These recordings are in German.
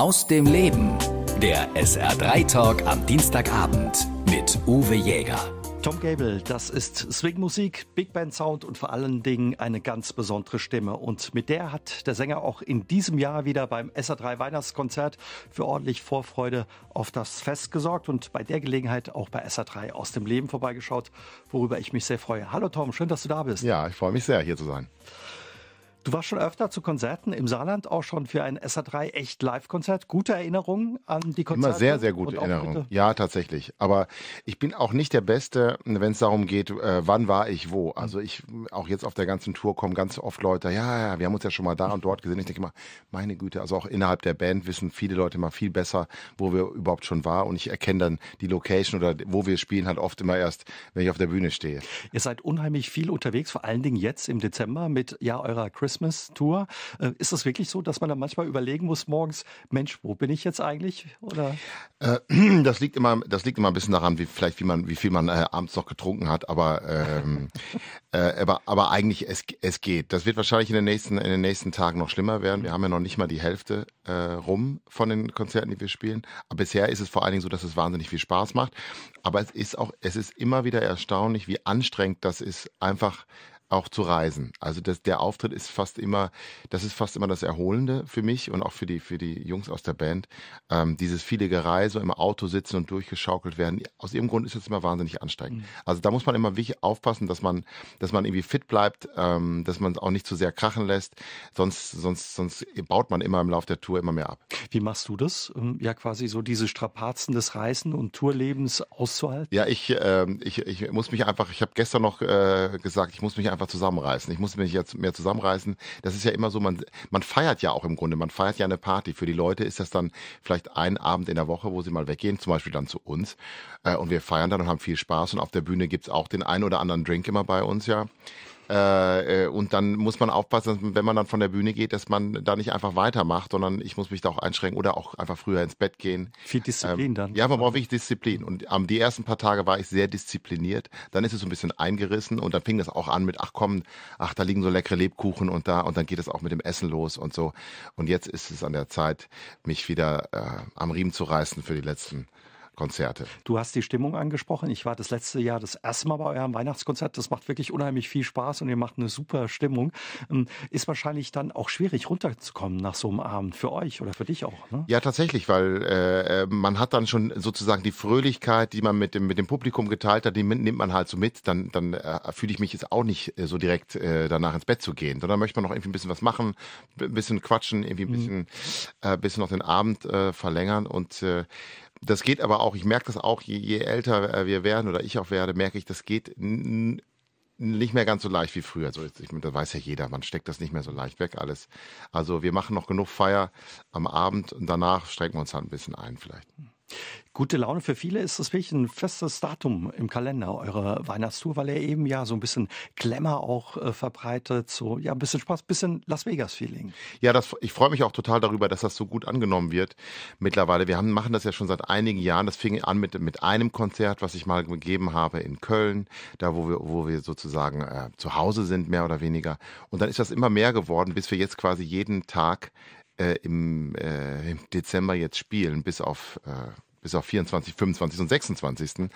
Aus dem Leben. Der SR3-Talk am Dienstagabend mit Uwe Jäger. Tom Gable, das ist Swingmusik, Big Band Sound und vor allen Dingen eine ganz besondere Stimme. Und mit der hat der Sänger auch in diesem Jahr wieder beim SR3 Weihnachtskonzert für ordentlich Vorfreude auf das Fest gesorgt und bei der Gelegenheit auch bei SR3 aus dem Leben vorbeigeschaut, worüber ich mich sehr freue. Hallo Tom, schön, dass du da bist. Ja, ich freue mich sehr, hier zu sein. Du warst schon öfter zu Konzerten im Saarland, auch schon für ein SA3 echt Live-Konzert. Gute Erinnerungen an die Konzerte? Immer sehr, sehr gute Erinnerungen. Ja, tatsächlich. Aber ich bin auch nicht der Beste, wenn es darum geht, äh, wann war ich wo. Also ich, auch jetzt auf der ganzen Tour kommen ganz oft Leute, ja, ja, wir haben uns ja schon mal da und dort gesehen. Ich denke immer, meine Güte, also auch innerhalb der Band wissen viele Leute immer viel besser, wo wir überhaupt schon waren. Und ich erkenne dann die Location oder wo wir spielen halt oft immer erst, wenn ich auf der Bühne stehe. Ihr seid unheimlich viel unterwegs, vor allen Dingen jetzt im Dezember mit ja eurer Christmas Christmas Tour. Äh, ist das wirklich so, dass man dann manchmal überlegen muss morgens, Mensch, wo bin ich jetzt eigentlich? Oder? Äh, das liegt immer, das liegt immer ein bisschen daran, wie vielleicht wie man, wie viel man äh, abends noch getrunken hat, aber, ähm, äh, aber, aber eigentlich es, es geht. Das wird wahrscheinlich in den nächsten, in den nächsten Tagen noch schlimmer werden. Wir haben ja noch nicht mal die Hälfte äh, rum von den Konzerten, die wir spielen. Aber bisher ist es vor allen Dingen so, dass es wahnsinnig viel Spaß macht. Aber es ist auch, es ist immer wieder erstaunlich, wie anstrengend das ist, einfach auch zu reisen. Also das, der Auftritt ist fast immer, das ist fast immer das Erholende für mich und auch für die, für die Jungs aus der Band. Ähm, dieses viele Gereise, im Auto sitzen und durchgeschaukelt werden. Aus irgendeinem Grund ist das immer wahnsinnig anstrengend. Mhm. Also da muss man immer wirklich aufpassen, dass man, dass man irgendwie fit bleibt, ähm, dass man es auch nicht zu sehr krachen lässt. Sonst, sonst, sonst baut man immer im Laufe der Tour immer mehr ab. Wie machst du das? Ja, quasi so diese Strapazen des Reisen und Tourlebens auszuhalten? Ja, ich, äh, ich, ich muss mich einfach, ich habe gestern noch äh, gesagt, ich muss mich einfach einfach zusammenreißen. Ich muss mich jetzt mehr zusammenreißen. Das ist ja immer so, man, man feiert ja auch im Grunde, man feiert ja eine Party. Für die Leute ist das dann vielleicht ein Abend in der Woche, wo sie mal weggehen, zum Beispiel dann zu uns. Äh, und wir feiern dann und haben viel Spaß. Und auf der Bühne gibt's auch den einen oder anderen Drink immer bei uns, ja. Äh, äh, und dann muss man aufpassen, wenn man dann von der Bühne geht, dass man da nicht einfach weitermacht, sondern ich muss mich da auch einschränken oder auch einfach früher ins Bett gehen. Viel Disziplin ähm, dann. Ja, man braucht wirklich Disziplin. Und ähm, die ersten paar Tage war ich sehr diszipliniert. Dann ist es so ein bisschen eingerissen und dann fing das auch an mit, ach komm, ach, da liegen so leckere Lebkuchen und da und dann geht es auch mit dem Essen los und so. Und jetzt ist es an der Zeit, mich wieder äh, am Riemen zu reißen für die letzten Konzerte. Du hast die Stimmung angesprochen. Ich war das letzte Jahr das erste Mal bei eurem Weihnachtskonzert. Das macht wirklich unheimlich viel Spaß und ihr macht eine super Stimmung. Ähm, ist wahrscheinlich dann auch schwierig runterzukommen nach so einem Abend für euch oder für dich auch. Ne? Ja, tatsächlich, weil äh, äh man hat dann schon sozusagen die Fröhlichkeit, die man mit dem, mit dem Publikum geteilt hat, die nimmt man halt so mit. Dann, dann äh, fühle ich mich jetzt auch nicht äh, so direkt äh, danach ins Bett zu gehen, sondern möchte man noch irgendwie ein bisschen was machen, ein bisschen quatschen, irgendwie ein mhm. bisschen, mhm. bisschen noch den Abend verlängern und das geht aber auch, ich merke das auch, je, je älter äh, wir werden oder ich auch werde, merke ich, das geht nicht mehr ganz so leicht wie früher. Also ich, das weiß ja jeder, man steckt das nicht mehr so leicht weg alles. Also wir machen noch genug Feier am Abend und danach strecken wir uns halt ein bisschen ein vielleicht. Gute Laune für viele ist das wirklich ein festes Datum im Kalender eurer Weihnachtstour, weil er eben ja so ein bisschen Glamour auch äh, verbreitet, so ja ein bisschen Spaß, bisschen Las Vegas Feeling. Ja, das, ich freue mich auch total darüber, dass das so gut angenommen wird mittlerweile. Wir haben, machen das ja schon seit einigen Jahren. Das fing an mit, mit einem Konzert, was ich mal gegeben habe in Köln, da wo wir, wo wir sozusagen äh, zu Hause sind, mehr oder weniger. Und dann ist das immer mehr geworden, bis wir jetzt quasi jeden Tag äh, im, äh, im, Dezember jetzt spielen, bis auf äh, bis auf 24, 25 und 26.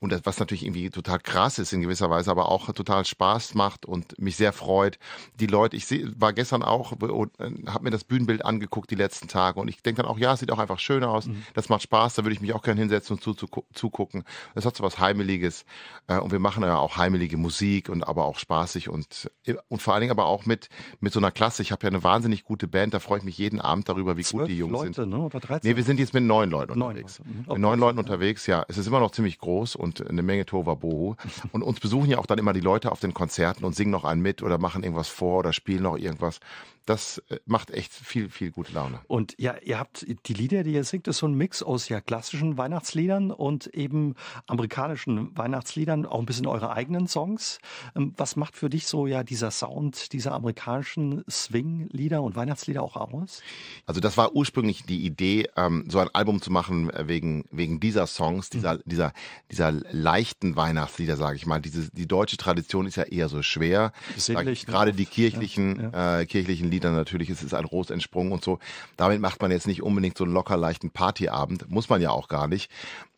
Und das, was natürlich irgendwie total krass ist in gewisser Weise, aber auch total Spaß macht und mich sehr freut. Die Leute, ich seh, war gestern auch und äh, habe mir das Bühnenbild angeguckt die letzten Tage und ich denke dann auch, ja, es sieht auch einfach schön aus, mhm. das macht Spaß, da würde ich mich auch gerne hinsetzen und zu, zu, zugucken. Das hat so was Heimeliges äh, und wir machen ja auch heimelige Musik und aber auch spaßig und, äh, und vor allen Dingen aber auch mit, mit so einer Klasse. Ich habe ja eine wahnsinnig gute Band, da freue ich mich jeden Abend darüber, wie gut die Jungs Leute, sind. Ne? Oder 13? Nee, wir sind jetzt mit neun Leuten unterwegs. Mhm. Mit neun Leuten unterwegs, ja. Es ist immer noch ziemlich groß und eine Menge Tova Bohu. und uns besuchen ja auch dann immer die Leute auf den Konzerten und singen noch einen mit oder machen irgendwas vor oder spielen noch irgendwas das äh, macht echt viel, viel gute Laune. Und ja, ihr habt die Lieder, die ihr singt, ist so ein Mix aus ja klassischen Weihnachtsliedern und eben amerikanischen Weihnachtsliedern, auch ein bisschen eure eigenen Songs. Ähm, was macht für dich so ja dieser Sound dieser amerikanischen Swing-Lieder und Weihnachtslieder auch aus? Also das war ursprünglich die Idee, ähm, so ein Album zu machen äh, wegen, wegen dieser Songs, dieser, mhm. dieser, dieser leichten Weihnachtslieder, sage ich mal. Diese, die deutsche Tradition ist ja eher so schwer. Sinnlich, Gerade ne? die kirchlichen, ja, ja. Äh, kirchlichen Liedern natürlich, es ist ein Ros entsprungen und so. Damit macht man jetzt nicht unbedingt so einen locker leichten Partyabend, muss man ja auch gar nicht.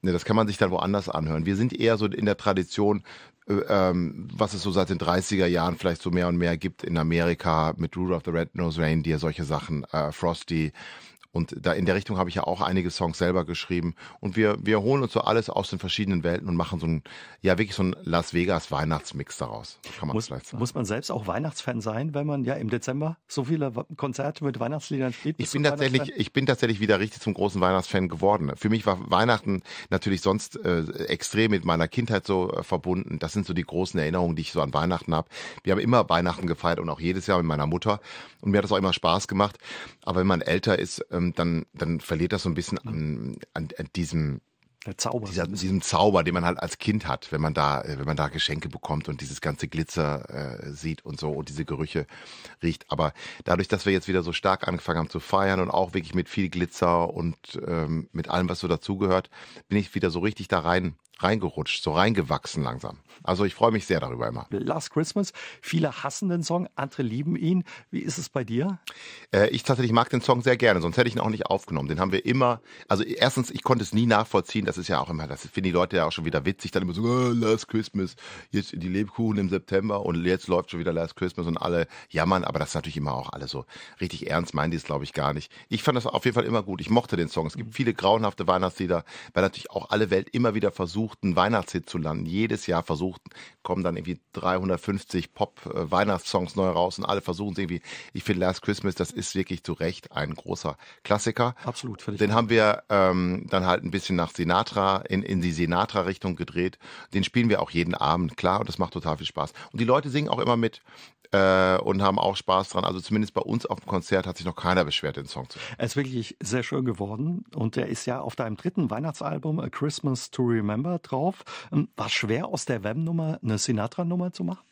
Ne, das kann man sich dann woanders anhören. Wir sind eher so in der Tradition, äh, ähm, was es so seit den 30er Jahren vielleicht so mehr und mehr gibt in Amerika mit Rudolph the red Nose Reindeer, solche Sachen, äh, Frosty, und da in der Richtung habe ich ja auch einige Songs selber geschrieben. Und wir, wir holen uns so alles aus den verschiedenen Welten und machen so ein, ja, wirklich so ein Las Vegas Weihnachtsmix daraus. Kann man muss, sagen. Muss man selbst auch Weihnachtsfan sein, wenn man ja im Dezember so viele Konzerte mit Weihnachtsliedern spielt? Ich bin tatsächlich, ich bin tatsächlich wieder richtig zum großen Weihnachtsfan geworden. Für mich war Weihnachten natürlich sonst äh, extrem mit meiner Kindheit so äh, verbunden. Das sind so die großen Erinnerungen, die ich so an Weihnachten habe. Wir haben immer Weihnachten gefeiert und auch jedes Jahr mit meiner Mutter. Und mir hat das auch immer Spaß gemacht. Aber wenn man älter ist, ähm, ähm, dann, dann verliert das so ein bisschen an, an, an diesem Zauber. Dieser, diesem Zauber, den man halt als Kind hat, wenn man da, äh, wenn man da Geschenke bekommt und dieses ganze Glitzer äh, sieht und so und diese Gerüche riecht. Aber dadurch, dass wir jetzt wieder so stark angefangen haben zu feiern und auch wirklich mit viel Glitzer und ähm, mit allem, was so dazugehört, bin ich wieder so richtig da rein reingerutscht, so reingewachsen langsam. Also ich freue mich sehr darüber immer. Last Christmas, viele hassen den Song, andere lieben ihn. Wie ist es bei dir? Äh, ich tatsächlich mag den Song sehr gerne, sonst hätte ich ihn auch nicht aufgenommen. Den haben wir immer, also erstens, ich konnte es nie nachvollziehen, das ist ja auch immer, das finden die Leute ja auch schon wieder witzig, dann immer so, oh, Last Christmas, jetzt die Lebkuchen im September und jetzt läuft schon wieder Last Christmas und alle jammern, aber das ist natürlich immer auch alle so richtig ernst, meinen die es glaube ich gar nicht. Ich fand das auf jeden Fall immer gut, ich mochte den Song. Es gibt mhm. viele grauenhafte Weihnachtslieder, weil natürlich auch alle Welt immer wieder versucht, versucht, einen Weihnachtshit zu landen. Jedes Jahr versucht, kommen dann irgendwie 350 Pop-Weihnachtssongs neu raus und alle versuchen es irgendwie. Ich finde Last Christmas, das ist wirklich zu Recht ein großer Klassiker. Absolut. Den haben wir ähm, dann halt ein bisschen nach Sinatra, in, in die Sinatra-Richtung gedreht. Den spielen wir auch jeden Abend, klar, und das macht total viel Spaß. Und die Leute singen auch immer mit äh, und haben auch Spaß dran. Also zumindest bei uns auf dem Konzert hat sich noch keiner beschwert, den Song zu hören. Er ist wirklich sehr schön geworden und der ist ja auf deinem dritten Weihnachtsalbum A Christmas to Remember drauf. Ähm, war schwer aus der Wham-Nummer eine Sinatra-Nummer zu machen?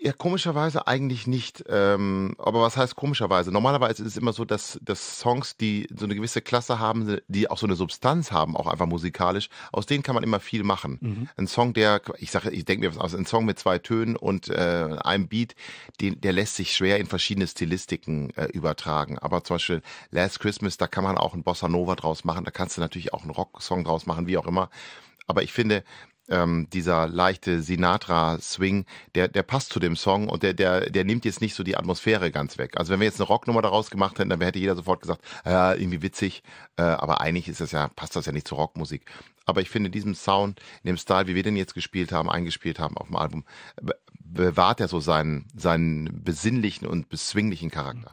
Ja, komischerweise eigentlich nicht. Ähm, aber was heißt komischerweise? Normalerweise ist es immer so, dass, dass Songs, die so eine gewisse Klasse haben, die auch so eine Substanz haben, auch einfach musikalisch, aus denen kann man immer viel machen. Mhm. Ein Song, der, ich sage, ich denke mir was aus, ein Song mit zwei Tönen und äh, einem Beat, den, der lässt sich schwer in verschiedene Stilistiken äh, übertragen. Aber zum Beispiel Last Christmas, da kann man auch einen Bossa Nova draus machen, da kannst du natürlich auch einen Rocksong draus machen, wie auch immer. Aber ich finde, ähm, dieser leichte Sinatra-Swing, der, der passt zu dem Song und der, der, der nimmt jetzt nicht so die Atmosphäre ganz weg. Also wenn wir jetzt eine Rocknummer daraus gemacht hätten, dann hätte jeder sofort gesagt, äh, irgendwie witzig, äh, aber eigentlich ist das ja, passt das ja nicht zur Rockmusik. Aber ich finde, in diesem Sound, in dem Style, wie wir den jetzt gespielt haben, eingespielt haben auf dem Album, bewahrt er so seinen, seinen besinnlichen und beswinglichen Charakter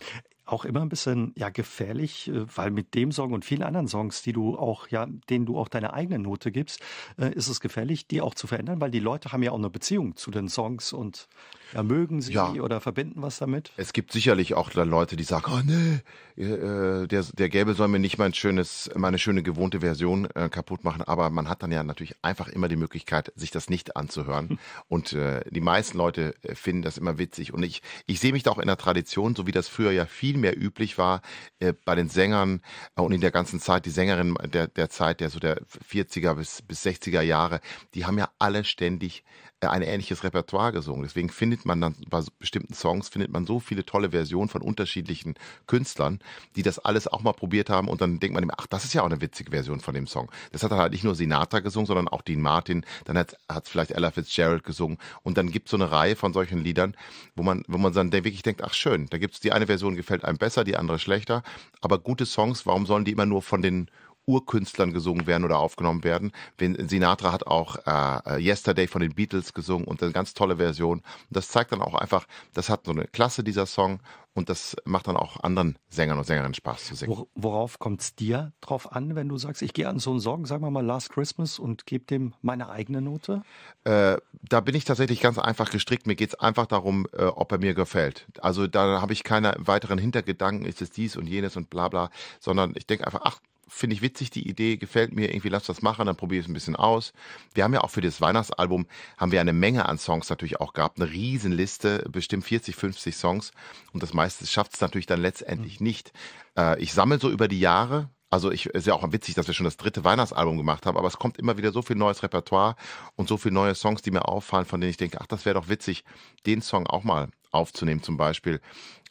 auch immer ein bisschen ja gefährlich, äh, weil mit dem Song und vielen anderen Songs, die du auch ja, denen du auch deine eigene Note gibst, äh, ist es gefährlich, die auch zu verändern, weil die Leute haben ja auch eine Beziehung zu den Songs und ja, mögen sie ja. oder verbinden was damit. Es gibt sicherlich auch Leute, die sagen, oh nee, äh, der, der Gelbe soll mir nicht mein schönes, meine schöne gewohnte Version kaputt machen, aber man hat dann ja natürlich einfach immer die Möglichkeit, sich das nicht anzuhören. und die meisten Leute finden das immer witzig. Und ich, ich sehe mich da auch in der Tradition, so wie das früher ja viel mehr üblich war äh, bei den Sängern äh, und in der ganzen Zeit, die Sängerinnen der, der Zeit, der so der 40er bis, bis 60er Jahre, die haben ja alle ständig äh, ein ähnliches Repertoire gesungen. Deswegen findet man dann bei bestimmten Songs findet man so viele tolle Versionen von unterschiedlichen Künstlern, die das alles auch mal probiert haben und dann denkt man immer, ach, das ist ja auch eine witzige Version von dem Song. Das hat dann halt nicht nur Sinatra gesungen, sondern auch Dean Martin, dann hat es vielleicht Ella Fitzgerald gesungen und dann gibt es so eine Reihe von solchen Liedern, wo man, wo man dann wirklich denkt, ach schön, da gibt es die eine Version gefällt einem besser, die andere schlechter. Aber gute Songs, warum sollen die immer nur von den Urkünstlern gesungen werden oder aufgenommen werden. Sinatra hat auch äh, äh, Yesterday von den Beatles gesungen und eine ganz tolle Version. Und das zeigt dann auch einfach, das hat so eine Klasse, dieser Song. Und das macht dann auch anderen Sängern und Sängerinnen Spaß zu singen. Worauf kommt es dir drauf an, wenn du sagst, ich gehe an so einen Song, sagen wir mal Last Christmas und gebe dem meine eigene Note? Äh, da bin ich tatsächlich ganz einfach gestrickt. Mir geht es einfach darum, äh, ob er mir gefällt. Also da habe ich keine weiteren Hintergedanken, ist es dies und jenes und bla bla, sondern ich denke einfach, ach, finde ich witzig die Idee, gefällt mir, irgendwie lass das machen, dann probiere ich es ein bisschen aus. Wir haben ja auch für das Weihnachtsalbum, haben wir eine Menge an Songs natürlich auch gehabt, eine Riesenliste, bestimmt 40, 50 Songs und das meiste schafft es natürlich dann letztendlich mhm. nicht. Äh, ich sammle so über die Jahre, also ich ist ja auch witzig, dass wir schon das dritte Weihnachtsalbum gemacht haben, aber es kommt immer wieder so viel neues Repertoire und so viele neue Songs, die mir auffallen, von denen ich denke, ach, das wäre doch witzig, den Song auch mal aufzunehmen zum Beispiel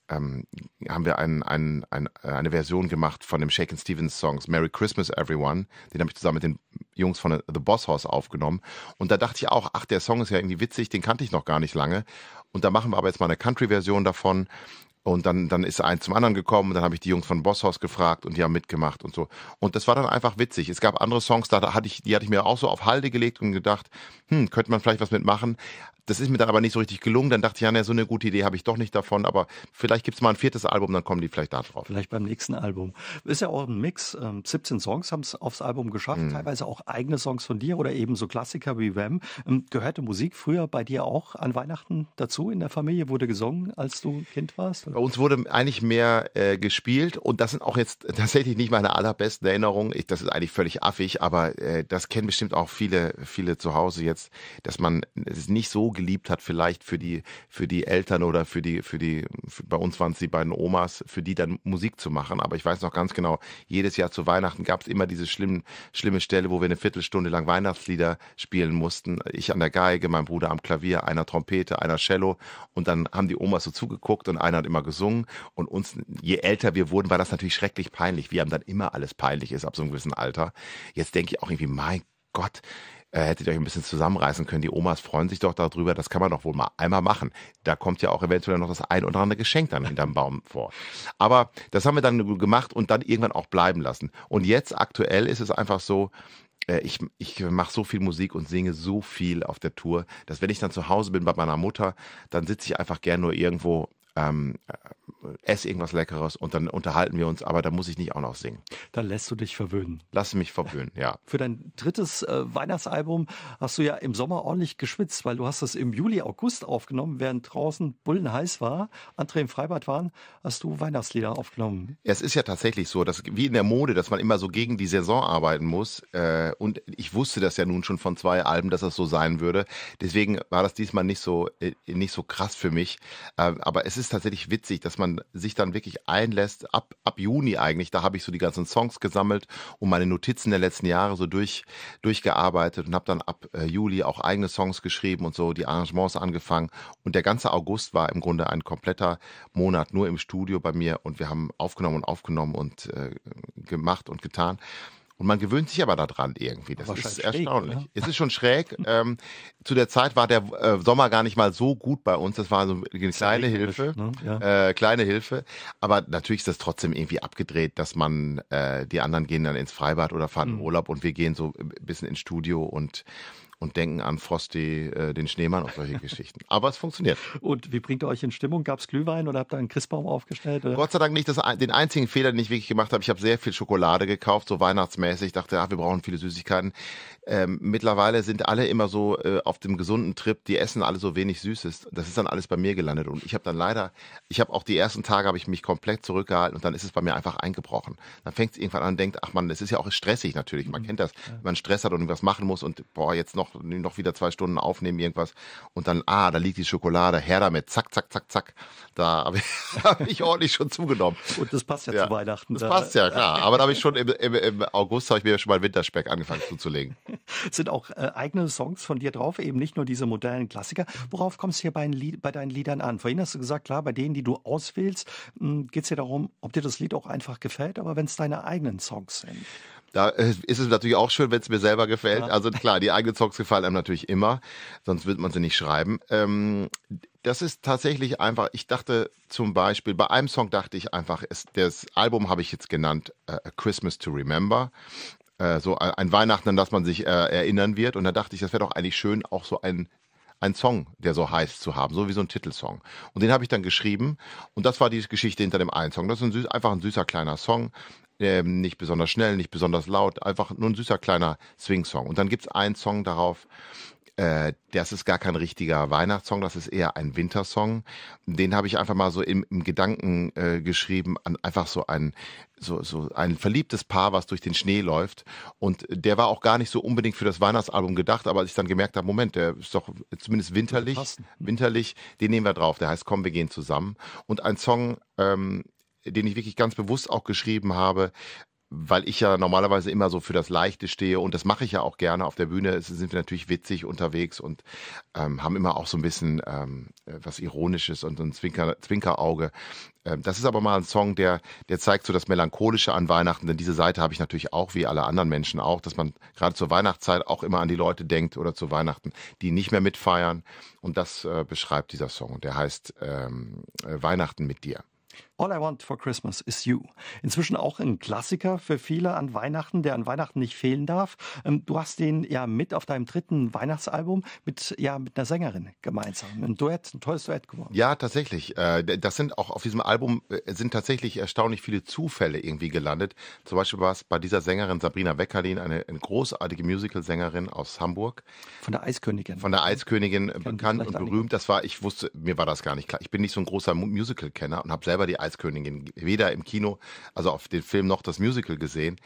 ähm, haben wir ein, ein, äh, ein, eine Version gemacht von dem Shaken Stevens Songs Merry Christmas Everyone. Den habe ich zusammen mit den Jungs von The Boss House aufgenommen. Und da dachte ich auch, ach, der Song ist ja irgendwie witzig, den kannte ich noch gar nicht lange. Und da machen wir aber jetzt mal eine Country-Version davon. Und dann, dann ist eins zum anderen gekommen, und dann habe ich die Jungs von Bosshaus gefragt und die haben mitgemacht und so. Und das war dann einfach witzig. Es gab andere Songs, da hatte ich, die hatte ich mir auch so auf Halde gelegt und gedacht, hm, könnte man vielleicht was mitmachen. Das ist mir dann aber nicht so richtig gelungen. Dann dachte ich, ja, ne, so eine gute Idee habe ich doch nicht davon. Aber vielleicht gibt es mal ein viertes Album, dann kommen die vielleicht da drauf. Vielleicht beim nächsten Album. Ist ja auch ein Mix. 17 ähm, Songs haben es aufs Album geschafft, mhm. teilweise auch eigene Songs von dir oder eben so Klassiker wie Wham. Ähm, gehörte Musik früher bei dir auch an Weihnachten dazu in der Familie? Wurde gesungen, als du Kind warst? Oder? bei uns wurde eigentlich mehr äh, gespielt und das sind auch jetzt tatsächlich nicht meine allerbesten Erinnerungen. Ich, das ist eigentlich völlig affig, aber äh, das kennen bestimmt auch viele, viele zu Hause jetzt, dass man es nicht so geliebt hat, vielleicht für die, für die Eltern oder für die, für die, für, bei uns waren es die beiden Omas, für die dann Musik zu machen. Aber ich weiß noch ganz genau, jedes Jahr zu Weihnachten gab es immer diese schlimmen, schlimme Stelle, wo wir eine Viertelstunde lang Weihnachtslieder spielen mussten. Ich an der Geige, mein Bruder am Klavier, einer Trompete, einer Cello und dann haben die Omas so zugeguckt und einer hat immer gesungen und uns, je älter wir wurden, war das natürlich schrecklich peinlich, Wir haben dann immer alles peinlich ist ab so einem gewissen Alter. Jetzt denke ich auch irgendwie, mein Gott, äh, hättet ihr euch ein bisschen zusammenreißen können. Die Omas freuen sich doch darüber. Das kann man doch wohl mal einmal machen. Da kommt ja auch eventuell noch das ein oder andere Geschenk dann hinterm Baum vor. Aber das haben wir dann gemacht und dann irgendwann auch bleiben lassen. Und jetzt aktuell ist es einfach so, äh, ich, ich mache so viel Musik und singe so viel auf der Tour, dass wenn ich dann zu Hause bin bei meiner Mutter, dann sitze ich einfach gern nur irgendwo ähm, äh, ess irgendwas Leckeres und dann unterhalten wir uns, aber da muss ich nicht auch noch singen. Da lässt du dich verwöhnen. Lass mich verwöhnen, ja. Für dein drittes äh, Weihnachtsalbum hast du ja im Sommer ordentlich geschwitzt, weil du hast es im Juli, August aufgenommen, während draußen Bullen heiß war, andere im Freibad waren, hast du Weihnachtslieder aufgenommen. es ist ja tatsächlich so, dass wie in der Mode, dass man immer so gegen die Saison arbeiten muss äh, und ich wusste das ja nun schon von zwei Alben, dass das so sein würde. Deswegen war das diesmal nicht so, äh, nicht so krass für mich, äh, aber es ist ist tatsächlich witzig, dass man sich dann wirklich einlässt. Ab, ab Juni eigentlich, da habe ich so die ganzen Songs gesammelt und meine Notizen der letzten Jahre so durch, durchgearbeitet und habe dann ab äh, Juli auch eigene Songs geschrieben und so die Arrangements angefangen. Und der ganze August war im Grunde ein kompletter Monat nur im Studio bei mir und wir haben aufgenommen und aufgenommen und äh, gemacht und getan. Und man gewöhnt sich aber daran irgendwie. Das ist schräg, erstaunlich. Oder? Es ist schon schräg. Ähm, zu der Zeit war der äh, Sommer gar nicht mal so gut bei uns. Das war so eine kleine Hilfe. Ne? Ja. Äh, kleine Hilfe. Aber natürlich ist das trotzdem irgendwie abgedreht, dass man, äh, die anderen gehen dann ins Freibad oder fahren mhm. in hm. Urlaub und wir gehen so ein bisschen ins Studio und und denken an Frosty, äh, den Schneemann und solche Geschichten. Aber es funktioniert. Und wie bringt ihr euch in Stimmung? Gab es Glühwein oder habt ihr einen Christbaum aufgestellt? Oder? Gott sei Dank nicht das, den einzigen Fehler, den ich wirklich gemacht habe. Ich habe sehr viel Schokolade gekauft, so weihnachtsmäßig. Ich dachte, ah, wir brauchen viele Süßigkeiten. Ähm, mittlerweile sind alle immer so äh, auf dem gesunden Trip, die essen alle so wenig Süßes. Das ist dann alles bei mir gelandet und ich habe dann leider, ich habe auch die ersten Tage habe ich mich komplett zurückgehalten und dann ist es bei mir einfach eingebrochen. Dann fängt es irgendwann an und denkt, ach man, das ist ja auch stressig natürlich, man mhm. kennt das, ja. wenn man Stress hat und irgendwas machen muss und boah, jetzt noch noch, noch wieder zwei Stunden aufnehmen, irgendwas. Und dann, ah, da liegt die Schokolade, her damit, zack, zack, zack, zack. Da habe ich, hab ich ordentlich schon zugenommen. Und das passt ja, ja. zu Weihnachten. Das da. passt ja, klar. Aber da habe ich schon im, im, im August, habe ich mir schon mal Winterspeck angefangen zuzulegen. Es sind auch äh, eigene Songs von dir drauf, eben nicht nur diese modernen Klassiker. Worauf kommst du hier bei, Lied, bei deinen Liedern an? Vorhin hast du gesagt, klar, bei denen, die du auswählst, hm, geht es ja darum, ob dir das Lied auch einfach gefällt, aber wenn es deine eigenen Songs sind. Da äh, ist es natürlich auch schön, wenn es mir selber gefällt. Ja. Also klar, die eigenen Songs gefallen einem natürlich immer, sonst wird man sie nicht schreiben. Ähm, das ist tatsächlich einfach, ich dachte zum Beispiel, bei einem Song dachte ich einfach, es, das Album habe ich jetzt genannt, äh, A Christmas to Remember. Äh, so ein Weihnachten, an das man sich äh, erinnern wird. Und da dachte ich, das wäre doch eigentlich schön, auch so ein einen Song, der so heißt, zu haben, so wie so ein Titelsong. Und den habe ich dann geschrieben und das war die Geschichte hinter dem einen Song. Das ist ein süß, einfach ein süßer kleiner Song, ähm, nicht besonders schnell, nicht besonders laut, einfach nur ein süßer kleiner Swing-Song. Und dann gibt's einen Song darauf, äh, das ist gar kein richtiger Weihnachtssong, das ist eher ein Wintersong. Den habe ich einfach mal so im, im Gedanken äh, geschrieben an einfach so ein so, so ein verliebtes Paar, was durch den Schnee läuft. Und der war auch gar nicht so unbedingt für das Weihnachtsalbum gedacht, aber als ich dann gemerkt habe, Moment, der ist doch zumindest winterlich, winterlich, den nehmen wir drauf. Der heißt Komm, wir gehen zusammen. Und ein Song, ähm, den ich wirklich ganz bewusst auch geschrieben habe, weil ich ja normalerweise immer so für das Leichte stehe und das mache ich ja auch gerne auf der Bühne, sind wir natürlich witzig unterwegs und ähm, haben immer auch so ein bisschen ähm, äh, was Ironisches und ein Zwinker, Zwinkerauge. Ähm, das ist aber mal ein Song, der, der zeigt so das Melancholische an Weihnachten, denn diese Seite habe ich natürlich auch, wie alle anderen Menschen auch, dass man gerade zur Weihnachtszeit auch immer an die Leute denkt oder zu Weihnachten, die nicht mehr mitfeiern. Und das äh, beschreibt dieser Song der heißt ähm, äh, Weihnachten mit dir. All I Want for Christmas is You. Inzwischen auch ein Klassiker für viele an Weihnachten, der an Weihnachten nicht fehlen darf. Ähm, du hast den ja mit auf deinem dritten Weihnachtsalbum mit, ja, mit einer Sängerin gemeinsam. Ein Duett, ein tolles Duett geworden. Ja, tatsächlich. Äh, das sind auch auf diesem Album äh, sind tatsächlich erstaunlich viele Zufälle irgendwie gelandet. Zum Beispiel war es bei dieser Sängerin Sabrina Weckerlin, eine, eine großartige Musical-Sängerin aus Hamburg. Von der Eiskönigin. Von der Eiskönigin bekannt und berühmt. Das war, ich wusste, mir war das gar nicht klar. Ich bin nicht so ein großer Musical-Kenner und habe selber die Eiskönigin weder im Kino, also auf den Film noch das Musical gesehen.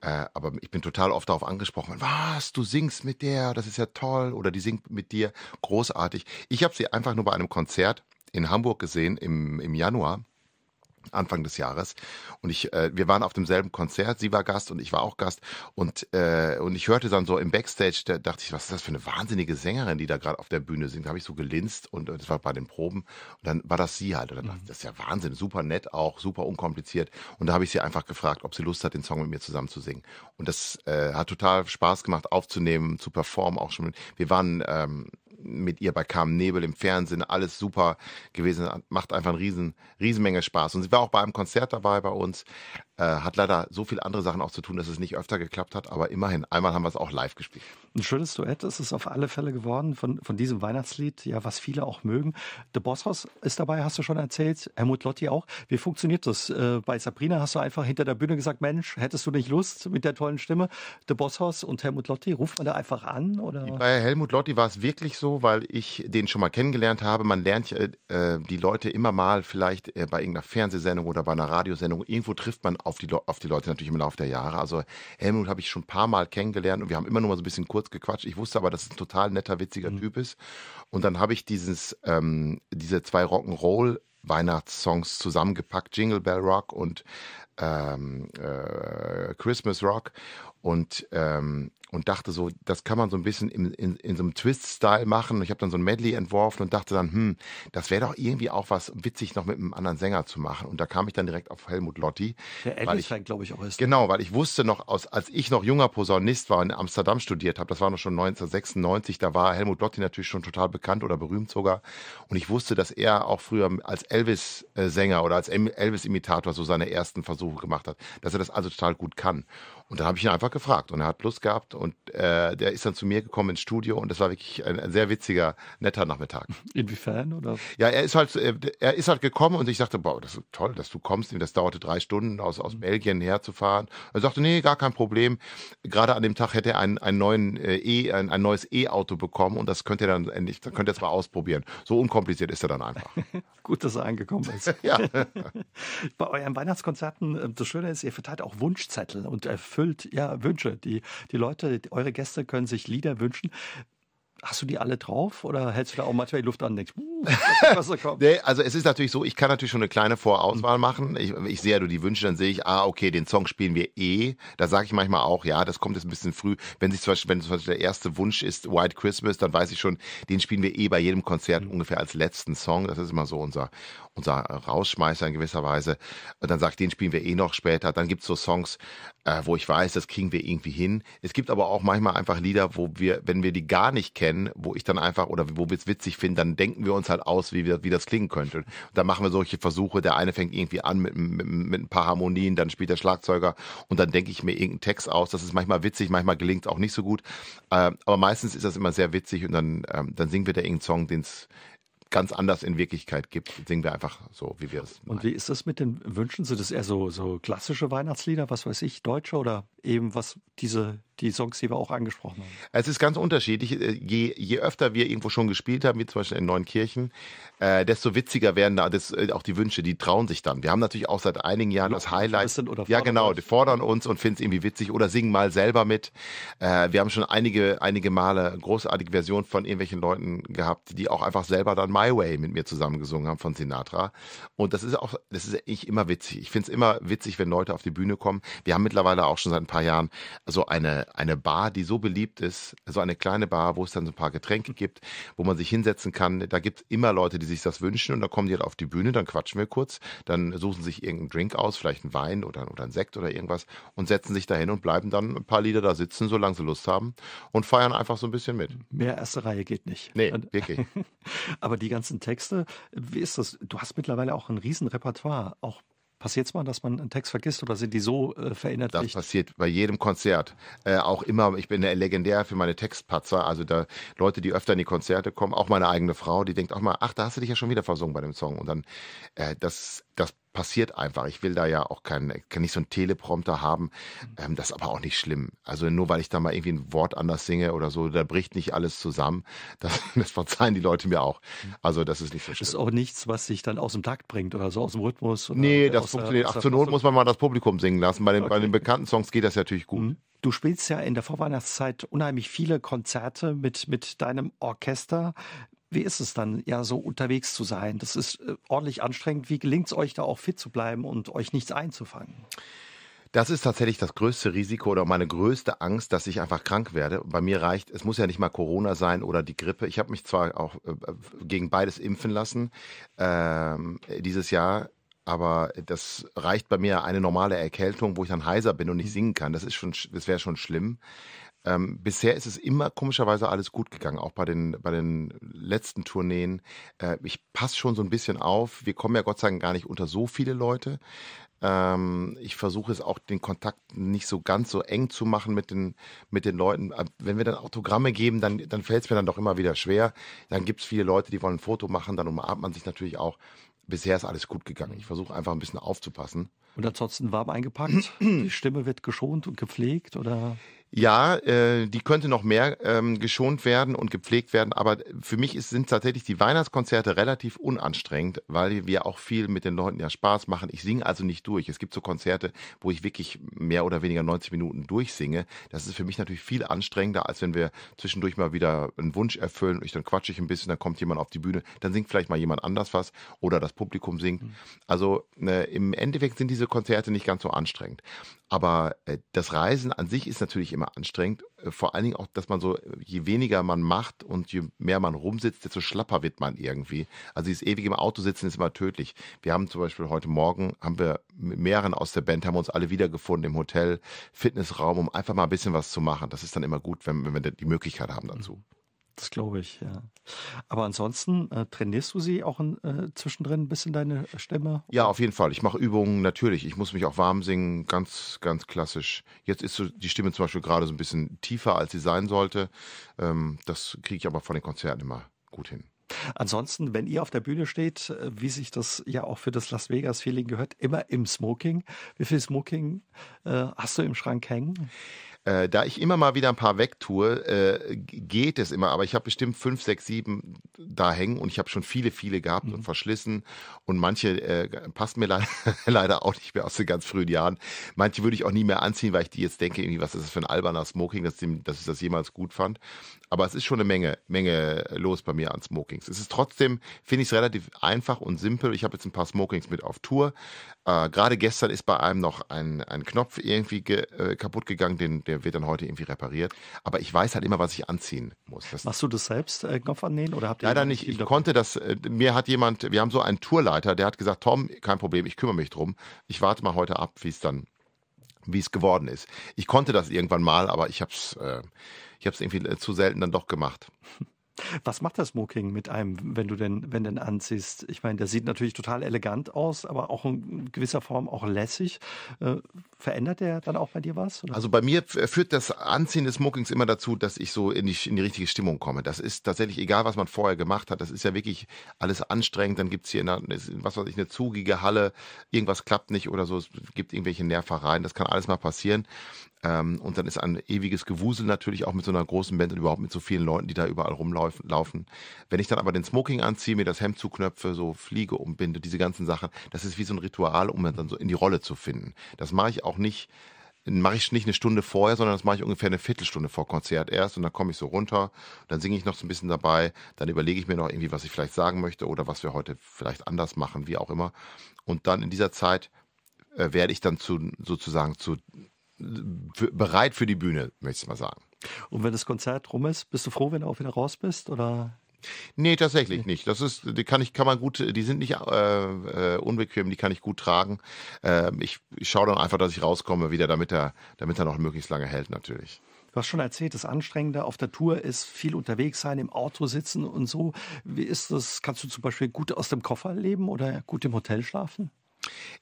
Äh, aber ich bin total oft darauf angesprochen, was, du singst mit der, das ist ja toll, oder die singt mit dir, großartig. Ich habe sie einfach nur bei einem Konzert in Hamburg gesehen im, im Januar. Anfang des Jahres. Und ich, äh, wir waren auf demselben Konzert, sie war Gast und ich war auch Gast. Und, äh, und ich hörte dann so im Backstage, da dachte ich, was ist das für eine wahnsinnige Sängerin, die da gerade auf der Bühne singt. Da habe ich so gelinst und das war bei den Proben. Und dann war das sie halt. Und dann dachte ich, mhm. das ist ja Wahnsinn, super nett auch, super unkompliziert. Und da habe ich sie einfach gefragt, ob sie Lust hat, den Song mit mir zusammen zu singen. Und das äh, hat total Spaß gemacht, aufzunehmen, zu performen auch schon. Wir waren ähm, mit ihr bei Carmen Nebel im Fernsehen, alles super gewesen, macht einfach eine riesen, Riesenmenge Spaß. Und sie war auch bei einem Konzert dabei bei uns. Äh, hat leider so viele andere Sachen auch zu tun, dass es nicht öfter geklappt hat, aber immerhin, einmal haben wir es auch live gespielt. Ein schönes Duett ist es auf alle Fälle geworden von, von diesem Weihnachtslied, ja, was viele auch mögen. The Bosshaus ist dabei, hast du schon erzählt, Helmut Lotti auch. Wie funktioniert das? Äh, bei Sabrina hast du einfach hinter der Bühne gesagt, Mensch, hättest du nicht Lust mit der tollen Stimme? The Bosshaus und Helmut Lotti, ruft man da einfach an? Oder? Bei Helmut Lotti war es wirklich so, weil ich den schon mal kennengelernt habe. Man lernt äh, äh die Leute immer mal vielleicht äh, bei irgendeiner Fernsehsendung oder bei einer Radiosendung, irgendwo trifft man auf die, auf die Leute natürlich im Laufe der Jahre. Also Helmut habe ich schon ein paar Mal kennengelernt und wir haben immer nur mal so ein bisschen kurz gequatscht. Ich wusste aber, dass es ein total netter, witziger mhm. Typ ist. Und dann habe ich dieses, ähm, diese zwei Rock'n'Roll Weihnachtssongs zusammengepackt, Jingle Bell Rock und ähm, äh, Christmas Rock. Und ähm, und dachte so, das kann man so ein bisschen in, in, in so einem Twist-Style machen. Und ich habe dann so ein Medley entworfen und dachte dann, hm, das wäre doch irgendwie auch was witzig, noch mit einem anderen Sänger zu machen. Und da kam ich dann direkt auf Helmut Lotti. Der Elvis-Fan, glaube ich, auch ist. Genau, weil ich wusste noch, aus, als ich noch junger Posaunist war und in Amsterdam studiert habe, das war noch schon 1996, da war Helmut Lotti natürlich schon total bekannt oder berühmt sogar. Und ich wusste, dass er auch früher als Elvis-Sänger oder als Elvis-Imitator so seine ersten Versuche gemacht hat, dass er das also total gut kann. Und dann habe ich ihn einfach gefragt und er hat Lust gehabt und äh, der ist dann zu mir gekommen ins Studio und das war wirklich ein, ein sehr witziger, netter Nachmittag. Inwiefern oder? Ja, er ist halt, äh, er ist halt gekommen und ich sagte, boah, das ist toll, dass du kommst. Das dauerte drei Stunden aus, aus mhm. Belgien herzufahren. Er sagte, nee, gar kein Problem. Gerade an dem Tag hätte er einen, einen neuen äh, e, ein, ein neues E-Auto bekommen und das könnte er dann endlich, könnte er mal ausprobieren. So unkompliziert ist er dann einfach. Gut, dass er angekommen ist. Bei euren Weihnachtskonzerten, äh, das Schöne ist, ihr verteilt auch Wunschzettel und erfüllt erfüllt ja Wünsche. Die, die Leute, eure Gäste können sich Lieder wünschen hast du die alle drauf oder hältst du da auch manchmal die Luft an und denkst, uh, was da kommt? nee, also es ist natürlich so, ich kann natürlich schon eine kleine Vorauswahl machen. Ich, ich sehe ja nur die Wünsche, dann sehe ich, ah, okay, den Song spielen wir eh. Da sage ich manchmal auch, ja, das kommt jetzt ein bisschen früh. Wenn sich zum Beispiel, wenn zum Beispiel der erste Wunsch ist White Christmas, dann weiß ich schon, den spielen wir eh bei jedem Konzert mhm. ungefähr als letzten Song. Das ist immer so unser, unser Rausschmeißer in gewisser Weise. Und dann sage ich, den spielen wir eh noch später. Dann gibt es so Songs, äh, wo ich weiß, das kriegen wir irgendwie hin. Es gibt aber auch manchmal einfach Lieder, wo wir, wenn wir die gar nicht kennen, nennen, wo ich dann einfach, oder wo wir es witzig finden, dann denken wir uns halt aus, wie, wir, wie das klingen könnte. Und dann machen wir solche Versuche, der eine fängt irgendwie an mit, mit, mit ein paar Harmonien, dann spielt der Schlagzeuger und dann denke ich mir irgendeinen Text aus. Das ist manchmal witzig, manchmal gelingt es auch nicht so gut. Ähm, aber meistens ist das immer sehr witzig und dann, ähm, dann singen wir da irgendeinen Song, den es ganz anders in Wirklichkeit gibt, singen wir einfach so, wie wir es meinen. Und wie ist das mit den Wünschen? Sind das eher so, so klassische Weihnachtslieder, was weiß ich, deutsche oder eben was diese die Songs, die wir auch angesprochen haben? Es ist ganz unterschiedlich. Äh, je, je öfter wir irgendwo schon gespielt haben, wie zum Beispiel in Neunkirchen, äh, desto witziger werden da das, äh, auch die Wünsche, die trauen sich dann. Wir haben natürlich auch seit einigen Jahren das Highlight. ja, genau, die fordern uns und finden es irgendwie witzig oder singen mal selber mit. Äh, wir haben schon einige, einige Male großartige Versionen von irgendwelchen Leuten gehabt, die auch einfach selber dann My Way mit mir zusammengesungen haben von Sinatra. Und das ist auch, das ist ich immer witzig. Ich finde es immer witzig, wenn Leute auf die Bühne kommen. Wir haben mittlerweile auch schon seit ein paar Jahren so eine eine, Bar, die so beliebt ist, so eine kleine Bar, wo es dann so ein paar Getränke mhm. gibt, wo man sich hinsetzen kann. Da gibt es immer Leute, die sich das wünschen und da kommen die halt auf die Bühne, dann quatschen wir kurz, dann suchen sich irgendeinen Drink aus, vielleicht einen Wein oder, oder einen Sekt oder irgendwas und setzen sich dahin und bleiben dann ein paar Lieder da sitzen, solange sie Lust haben und feiern einfach so ein bisschen mit. Mehr erste Reihe geht nicht. Nee, und, wirklich. aber die ganzen Texte, wie ist das? Du hast mittlerweile auch ein Riesenrepertoire, auch Passiert es mal, dass man einen Text vergisst oder sind die so äh, verändert? Das passiert bei jedem Konzert. Äh, auch immer, ich bin ja legendär für meine Textpatzer, also da Leute, die öfter in die Konzerte kommen, auch meine eigene Frau, die denkt auch mal, ach, da hast du dich ja schon wieder versungen bei dem Song. Und dann, äh, das, das passiert einfach. Ich will da ja auch keinen, kann nicht so einen Teleprompter haben. Mhm. Ähm, das ist aber auch nicht schlimm. Also nur weil ich da mal irgendwie ein Wort anders singe oder so, da bricht nicht alles zusammen. Das, das verzeihen die Leute mir auch. Mhm. Also das ist nicht so schlimm. Das ist auch nichts, was sich dann aus dem Takt bringt oder so aus dem Rhythmus. nee, das funktioniert. Ach, zur Not muss man mal das Publikum singen lassen. Bei den, okay. bei den bekannten Songs geht das natürlich gut. Mhm. Du spielst ja in der Vorweihnachtszeit unheimlich viele Konzerte mit, mit deinem Orchester wie ist es dann, ja, so unterwegs zu sein? Das ist äh, ordentlich anstrengend. Wie gelingt es euch da auch fit zu bleiben und euch nichts einzufangen? Das ist tatsächlich das größte Risiko oder meine größte Angst, dass ich einfach krank werde. Bei mir reicht, es muss ja nicht mal Corona sein oder die Grippe. Ich habe mich zwar auch äh, äh, gegen beides impfen lassen ähm, dieses Jahr, aber das reicht bei mir eine normale Erkältung, wo ich dann heiser bin und nicht singen kann. Das ist schon, das wäre schon schlimm. Ähm, bisher ist es immer komischerweise alles gut gegangen, auch bei den, bei den letzten Tourneen. Äh, ich passe schon so ein bisschen auf. Wir kommen ja Gott sei Dank gar nicht unter so viele Leute. Ähm, ich versuche es auch, den Kontakt nicht so ganz so eng zu machen mit den, mit den Leuten. Äh, wenn wir dann Autogramme geben, dann, dann fällt es mir dann doch immer wieder schwer. Dann gibt es viele Leute, die wollen ein Foto machen, dann umarmt man sich natürlich auch. Bisher ist alles gut gegangen. Ich versuche einfach ein bisschen aufzupassen. Und ansonsten warm eingepackt? Die Stimme wird geschont und gepflegt oder? ja, äh, die könnte noch mehr ähm, geschont werden und gepflegt werden, aber für mich ist, sind tatsächlich die Weihnachtskonzerte relativ unanstrengend, weil wir auch viel mit den Leuten ja Spaß machen. Ich singe also nicht durch. Es gibt so Konzerte, wo ich wirklich mehr oder weniger 90 Minuten durchsinge. Das ist für mich natürlich viel anstrengender, als wenn wir zwischendurch mal wieder einen Wunsch erfüllen. Ich dann quatsche ich ein bisschen, dann kommt jemand auf die Bühne, dann singt vielleicht mal jemand anders was oder das Publikum singt. Mhm. Also äh, im Endeffekt sind diese Konzerte nicht ganz so anstrengend. Aber äh, das Reisen an sich ist natürlich immer manchmal anstrengend. Äh, vor allen Dingen auch, dass man so, äh, je weniger man macht und je mehr man rumsitzt, desto schlapper wird man irgendwie. Also dieses ewige im Auto sitzen ist immer tödlich. Wir haben zum Beispiel heute Morgen, haben wir mit mehreren aus der Band, haben wir uns alle wiedergefunden im Hotel, Fitnessraum, um einfach mal ein bisschen was zu machen. Das ist dann immer gut, wenn, wenn wir die Möglichkeit haben dazu. Mhm. Das glaube ich, ja. Aber ansonsten äh, trainierst du sie auch in, äh, zwischendrin ein bisschen deine Stimme? Ja, auf jeden Fall. Ich mache Übungen natürlich. Ich muss mich auch warm singen, ganz, ganz klassisch. Jetzt ist so die Stimme zum Beispiel gerade so ein bisschen tiefer, als sie sein sollte. Ähm, das kriege ich aber von den Konzerten immer gut hin. Ansonsten, wenn ihr auf der Bühne steht, äh, wie sich das ja auch für das Las Vegas-Feeling gehört, immer im Smoking. Wie viel Smoking äh, hast du im Schrank hängen? Äh, da ich immer mal wieder ein paar wegtue, äh, geht es immer. Aber ich habe bestimmt fünf, sechs, sieben da hängen und ich habe schon viele, viele gehabt mhm. und verschlissen. Und manche äh, passen mir le leider auch nicht mehr aus den ganz frühen Jahren. Manche würde ich auch nie mehr anziehen, weil ich die jetzt denke, irgendwie, was ist das für ein alberner Smoking, dass, dem, dass ich das jemals gut fand. Aber es ist schon eine Menge, Menge los bei mir an Smokings. Es ist trotzdem, finde ich es relativ einfach und simpel. Ich habe jetzt ein paar Smokings mit auf Tour. Äh, Gerade gestern ist bei einem noch ein, ein Knopf irgendwie ge, äh, kaputt gegangen, den, der wird dann heute irgendwie repariert. Aber ich weiß halt immer, was ich anziehen muss. Das Machst du das selbst, äh, Knopf annähen? Oder habt ihr Leider nicht. Ich konnte das. Äh, mir hat jemand, wir haben so einen Tourleiter, der hat gesagt: Tom, kein Problem, ich kümmere mich drum. Ich warte mal heute ab, wie es dann wie es geworden ist. Ich konnte das irgendwann mal, aber ich habe es äh, ich hab's irgendwie äh, zu selten dann doch gemacht. Was macht das Smoking mit einem, wenn du denn, wenn denn anziehst? Ich meine, der sieht natürlich total elegant aus, aber auch in gewisser Form auch lässig. Äh, verändert der dann auch bei dir was? Oder? Also bei mir führt das Anziehen des Smokings immer dazu, dass ich so in die, in die richtige Stimmung komme. Das ist tatsächlich egal, was man vorher gemacht hat. Das ist ja wirklich alles anstrengend. Dann gibt es hier eine, was weiß ich, eine zugige Halle, irgendwas klappt nicht oder so. Es gibt irgendwelche Nervereien. Das kann alles mal passieren. Ähm, und dann ist ein ewiges Gewusel natürlich auch mit so einer großen Band und überhaupt mit so vielen Leuten, die da überall rumlaufen. Wenn ich dann aber den Smoking anziehe, mir das Hemd zuknöpfe, so Fliege umbinde, diese ganzen Sachen, das ist wie so ein Ritual, um dann so in die Rolle zu finden. Das mache ich auch nicht mache ich nicht eine Stunde vorher, sondern das mache ich ungefähr eine Viertelstunde vor Konzert erst und dann komme ich so runter, dann singe ich noch so ein bisschen dabei, dann überlege ich mir noch irgendwie, was ich vielleicht sagen möchte oder was wir heute vielleicht anders machen, wie auch immer. Und dann in dieser Zeit äh, werde ich dann zu, sozusagen zu bereit für die Bühne, möchte ich mal sagen. Und wenn das Konzert rum ist, bist du froh, wenn du auch wieder raus bist oder Nee, tatsächlich okay. nicht. Das ist, die kann ich, kann man gut, die sind nicht äh, äh unbequem, die kann ich gut tragen. Äh, ich, ich schaue dann einfach, dass ich rauskomme wieder, damit er, damit er noch möglichst lange hält, natürlich. Du hast schon erzählt, das Anstrengende auf der Tour ist viel unterwegs sein, im Auto sitzen und so. Wie ist das? Kannst du zum Beispiel gut aus dem Koffer leben oder gut im Hotel schlafen?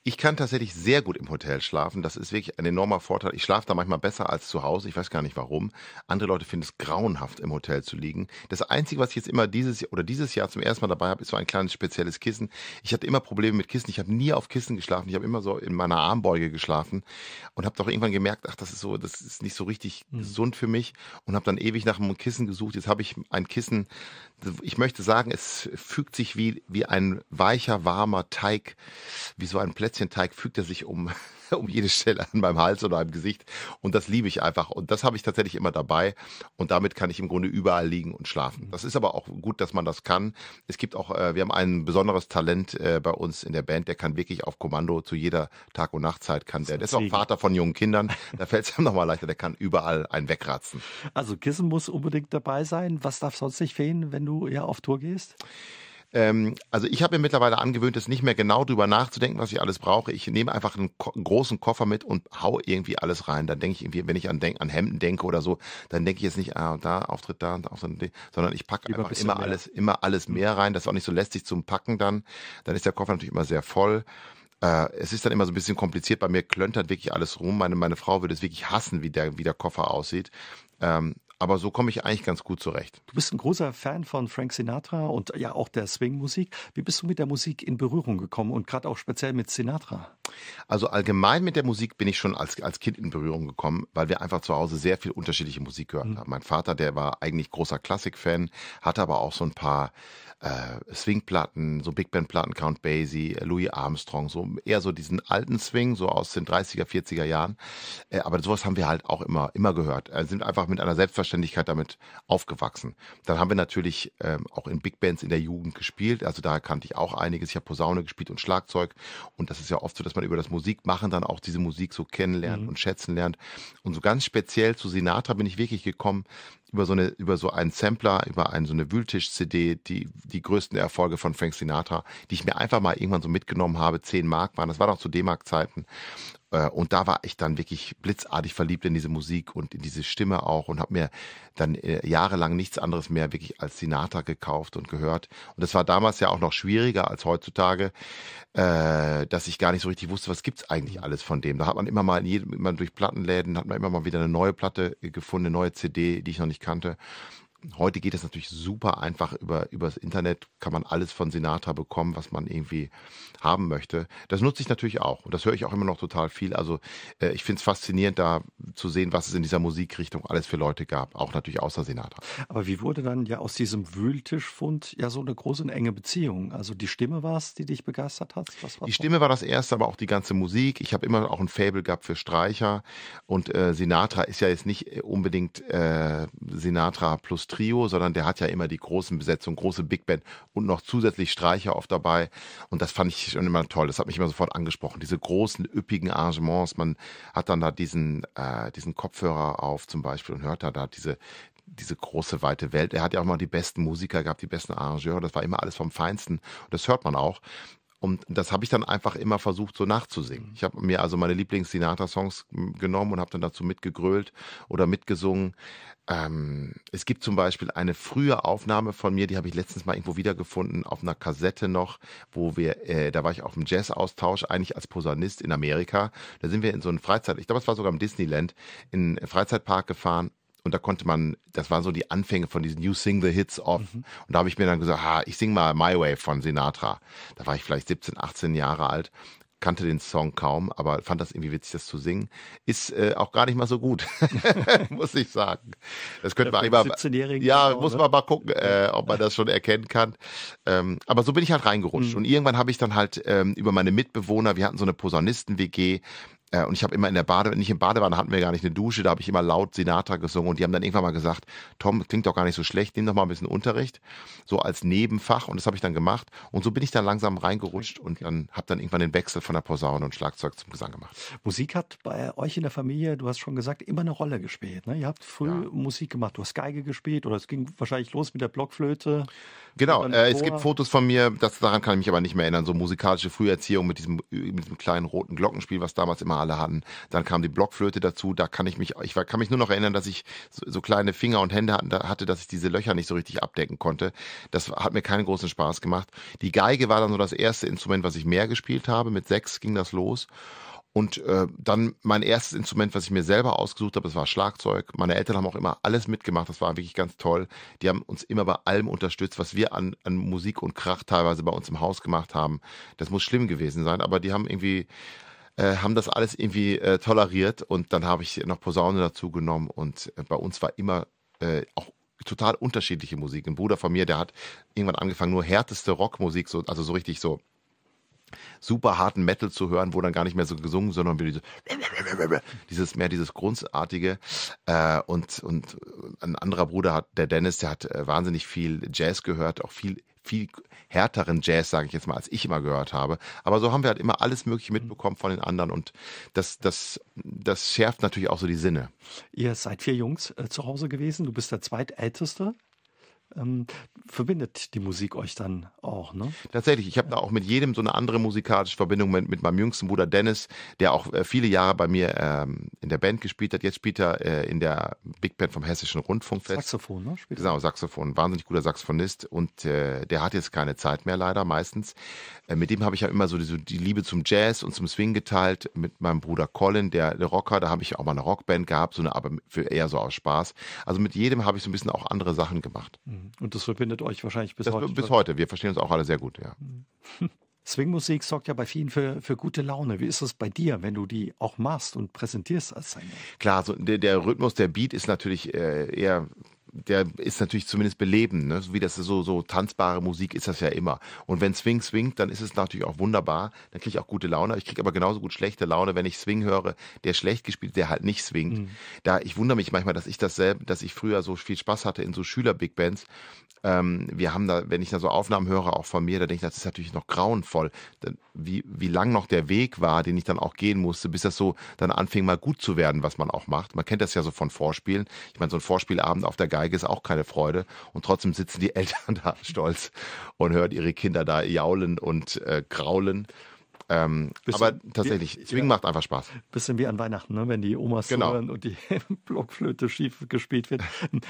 Ich kann tatsächlich sehr gut im Hotel schlafen. Das ist wirklich ein enormer Vorteil. Ich schlafe da manchmal besser als zu Hause. Ich weiß gar nicht warum. Andere Leute finden es grauenhaft, im Hotel zu liegen. Das Einzige, was ich jetzt immer dieses Jahr oder dieses Jahr zum ersten Mal dabei habe, ist so ein kleines spezielles Kissen. Ich hatte immer Probleme mit Kissen. Ich habe nie auf Kissen geschlafen. Ich habe immer so in meiner Armbeuge geschlafen und habe doch irgendwann gemerkt, ach, das ist so, das ist nicht so richtig mhm. gesund für mich und habe dann ewig nach einem Kissen gesucht. Jetzt habe ich ein Kissen. Ich möchte sagen, es fügt sich wie, wie ein weicher, warmer Teig, wie so so einen Plätzchenteig fügt er sich um, um jede Stelle an meinem Hals oder am Gesicht. Und das liebe ich einfach. Und das habe ich tatsächlich immer dabei. Und damit kann ich im Grunde überall liegen und schlafen. Das ist aber auch gut, dass man das kann. Es gibt auch, äh, wir haben ein besonderes Talent äh, bei uns in der Band, der kann wirklich auf Kommando zu jeder Tag- und Nachtzeit kann der. Der ist auch Vater von jungen Kindern. Da fällt es ihm nochmal leichter. Der kann überall einen wegratzen. Also Kissen muss unbedingt dabei sein. Was darf sonst nicht fehlen, wenn du ja auf Tour gehst? Ähm, also ich habe mir mittlerweile angewöhnt, es nicht mehr genau drüber nachzudenken, was ich alles brauche. Ich nehme einfach einen, Ko einen großen Koffer mit und hau irgendwie alles rein. Dann denke ich irgendwie, wenn ich an, denk an Hemden denke oder so, dann denke ich jetzt nicht, ah, da, Auftritt da, da Auftritt, sondern ich packe einfach ein immer alles, immer alles mehr rein. Das ist auch nicht so lästig zum Packen dann. Dann ist der Koffer natürlich immer sehr voll äh, es ist dann immer so ein bisschen kompliziert. Bei mir klöntert wirklich alles rum. Meine, meine Frau würde es wirklich hassen, wie der, wie der Koffer aussieht. Ähm, aber so komme ich eigentlich ganz gut zurecht. Du bist ein großer Fan von Frank Sinatra und ja auch der Swing-Musik. Wie bist du mit der Musik in Berührung gekommen und gerade auch speziell mit Sinatra? Also allgemein mit der Musik bin ich schon als, als Kind in Berührung gekommen, weil wir einfach zu Hause sehr viel unterschiedliche Musik gehört mhm. haben. Mein Vater, der war eigentlich großer Klassik-Fan, hatte aber auch so ein paar äh, swing so Big Band-Platten, Count Basie, äh, Louis Armstrong, so eher so diesen alten Swing, so aus den 30er, 40er Jahren. Äh, aber sowas haben wir halt auch immer, immer gehört. Äh, sind einfach mit einer Selbstverständlichkeit damit aufgewachsen. Dann haben wir natürlich ähm, auch in Big Bands in der Jugend gespielt. Also da kannte ich auch einiges. Ich habe Posaune gespielt und Schlagzeug. Und das ist ja oft so, dass man über das Musikmachen dann auch diese Musik so kennenlernt mhm. und schätzen lernt. Und so ganz speziell zu Sinatra bin ich wirklich gekommen, über so eine, über so einen Sampler, über einen, so eine Wühltisch-CD, die, die größten Erfolge von Frank Sinatra, die ich mir einfach mal irgendwann so mitgenommen habe, 10 Mark waren, das war doch zu D-Mark-Zeiten. Äh, und da war ich dann wirklich blitzartig verliebt in diese Musik und in diese Stimme auch und habe mir dann äh, jahrelang nichts anderes mehr wirklich als Sinatra gekauft und gehört. Und das war damals ja auch noch schwieriger als heutzutage, äh, dass ich gar nicht so richtig wusste, was gibt's eigentlich alles von dem. Da hat man immer mal in jedem, immer durch Plattenläden, hat man immer mal wieder eine neue Platte gefunden, eine neue CD, die ich noch nicht kannte. Heute geht das natürlich super einfach über, über das Internet, kann man alles von Sinatra bekommen, was man irgendwie haben möchte. Das nutze ich natürlich auch und das höre ich auch immer noch total viel. Also äh, ich finde es faszinierend, da zu sehen, was es in dieser Musikrichtung alles für Leute gab, auch natürlich außer Sinatra. Aber wie wurde dann ja aus diesem Wühltischfund ja so eine große und enge Beziehung? Also die Stimme war es, die dich begeistert hat? die Stimme war das Erste, aber auch die ganze Musik. Ich habe immer auch ein Faible gehabt für Streicher und äh, Sinatra ist ja jetzt nicht äh, unbedingt äh, Sinatra plus Trio, sondern der hat ja immer die großen Besetzungen, große Big Band und noch zusätzlich Streicher oft dabei. Und das fand ich schon immer toll. Das hat mich immer sofort angesprochen. Diese großen, üppigen Arrangements. Man hat dann da diesen, äh, diesen Kopfhörer auf zum Beispiel und hört da, da diese, diese große weite Welt. Er hat ja auch mal die besten Musiker gehabt, die besten Arrangeure. Das war immer alles vom Feinsten. Und das hört man auch. Und das habe ich dann einfach immer versucht, so nachzusingen. Mhm. Ich habe mir also meine Lieblings-Sinatra-Songs hm, genommen und habe dann dazu mitgegrölt oder mitgesungen. Ähm, es gibt zum Beispiel eine frühe Aufnahme von mir, die habe ich letztens mal irgendwo wiedergefunden, auf einer Kassette noch, wo wir, äh, da war ich auf dem Jazz-Austausch, eigentlich als Posaunist in Amerika. Da sind wir in so einen Freizeit, ich glaube, es war sogar im Disneyland, in einen Freizeitpark gefahren und da konnte man, das waren so die Anfänge von diesen You Sing the Hits Off. Mhm. Und da habe ich mir dann gesagt, ha, ich sing mal My Way von Sinatra. Da war ich vielleicht 17, 18 Jahre alt, kannte den Song kaum, aber fand das irgendwie witzig, das zu singen. Ist äh, auch gar nicht mal so gut, muss ich sagen. Das könnte man immer, ja, auch, muss ne? man oder? mal gucken, äh, ob man das schon erkennen kann. Ähm, aber so bin ich halt reingerutscht. Mhm. Und irgendwann habe ich dann halt ähm, über meine Mitbewohner, wir hatten so eine Posaunisten-WG, äh, und ich habe immer in der Badewanne, nicht im Badewanne hatten wir gar nicht eine Dusche, da habe ich immer laut Sinatra gesungen und die haben dann irgendwann mal gesagt, Tom, klingt doch gar nicht so schlecht, nimm doch mal ein bisschen Unterricht, so als Nebenfach und das habe ich dann gemacht und so bin ich dann langsam reingerutscht und dann habe dann irgendwann den Wechsel von der Posaune und Schlagzeug zum Gesang gemacht. Musik hat bei euch in der Familie, du hast schon gesagt, immer eine Rolle gespielt. Ne? Ihr habt früh ja. Musik gemacht, du hast Geige gespielt oder es ging wahrscheinlich los mit der Blockflöte. Genau, äh, es gibt Fotos von mir, das, daran kann ich mich aber nicht mehr erinnern, so musikalische Früherziehung mit diesem, mit diesem kleinen roten Glockenspiel, was damals immer Finale hatten. Dann kam die Blockflöte dazu. Da kann ich mich, ich kann mich nur noch erinnern, dass ich so, so kleine Finger und Hände hatte, dass ich diese Löcher nicht so richtig abdecken konnte. Das hat mir keinen großen Spaß gemacht. Die Geige war dann so das erste Instrument, was ich mehr gespielt habe. Mit sechs ging das los. Und äh, dann mein erstes Instrument, was ich mir selber ausgesucht habe, das war Schlagzeug. Meine Eltern haben auch immer alles mitgemacht, das war wirklich ganz toll. Die haben uns immer bei allem unterstützt, was wir an, an Musik und Krach teilweise bei uns im Haus gemacht haben. Das muss schlimm gewesen sein, aber die haben irgendwie äh, haben das alles irgendwie äh, toleriert und dann habe ich noch Posaune dazu genommen und äh, bei uns war immer äh, auch total unterschiedliche Musik. Ein Bruder von mir, der hat irgendwann angefangen, nur härteste Rockmusik, so, also so richtig so super harten Metal zu hören, wo dann gar nicht mehr so gesungen, sondern diese, dieses mehr dieses Grundartige. Äh, und, und ein anderer Bruder hat, der Dennis, der hat wahnsinnig viel Jazz gehört, auch viel viel härteren Jazz, sage ich jetzt mal, als ich immer gehört habe. Aber so haben wir halt immer alles Mögliche mhm. mitbekommen von den anderen und das, das, das schärft natürlich auch so die Sinne. Ihr seid vier Jungs äh, zu Hause gewesen, du bist der Zweitälteste ähm, verbindet die Musik euch dann auch, ne? Tatsächlich, ich habe da auch mit jedem so eine andere musikalische Verbindung mit, mit meinem jüngsten Bruder Dennis, der auch äh, viele Jahre bei mir ähm, in der Band gespielt hat. Jetzt spielt er äh, in der Big Band vom Hessischen Rundfunkfest. Saxophon, ne? Spielt genau, Saxophon. Wahnsinnig guter Saxophonist und äh, der hat jetzt keine Zeit mehr leider meistens. Äh, mit dem habe ich ja immer so die, so die, Liebe zum Jazz und zum Swing geteilt. Mit meinem Bruder Colin, der, der Rocker, da habe ich auch mal eine Rockband gehabt, so eine, aber für eher so aus Spaß. Also mit jedem habe ich so ein bisschen auch andere Sachen gemacht. Mhm. Und das verbindet euch wahrscheinlich bis das, heute. Bis heute. Wir verstehen uns auch alle sehr gut, ja. Mhm. Swingmusik sorgt ja bei vielen für, für gute Laune. Wie ist es bei dir, wenn du die auch machst und präsentierst als Sänger? Klar, so der, der Rhythmus, der Beat ist natürlich äh, eher der ist natürlich zumindest belebend, ne? so wie das so, so tanzbare Musik ist das ja immer. Und wenn Swing swingt, dann ist es natürlich auch wunderbar, dann kriege ich auch gute Laune. Ich kriege aber genauso gut schlechte Laune, wenn ich Swing höre, der schlecht gespielt, der halt nicht swingt. Mhm. Da, ich wundere mich manchmal, dass ich dasselbe, dass ich früher so viel Spaß hatte in so Schüler-Big Bands. Ähm, wir haben da, wenn ich da so Aufnahmen höre, auch von mir, da denke ich, das ist natürlich noch grauenvoll. Wie, wie lang noch der Weg war, den ich dann auch gehen musste, bis das so dann anfing, mal gut zu werden, was man auch macht. Man kennt das ja so von Vorspielen. Ich meine, so ein Vorspielabend auf der Geige Geige ist auch keine Freude. Und trotzdem sitzen die Eltern da stolz und hören ihre Kinder da jaulen und äh, graulen. Ähm, aber tatsächlich, wie, Swing ja, macht einfach Spaß. Bisschen wie an Weihnachten, ne? wenn die Omas genau. hören und die Blockflöte schief gespielt wird.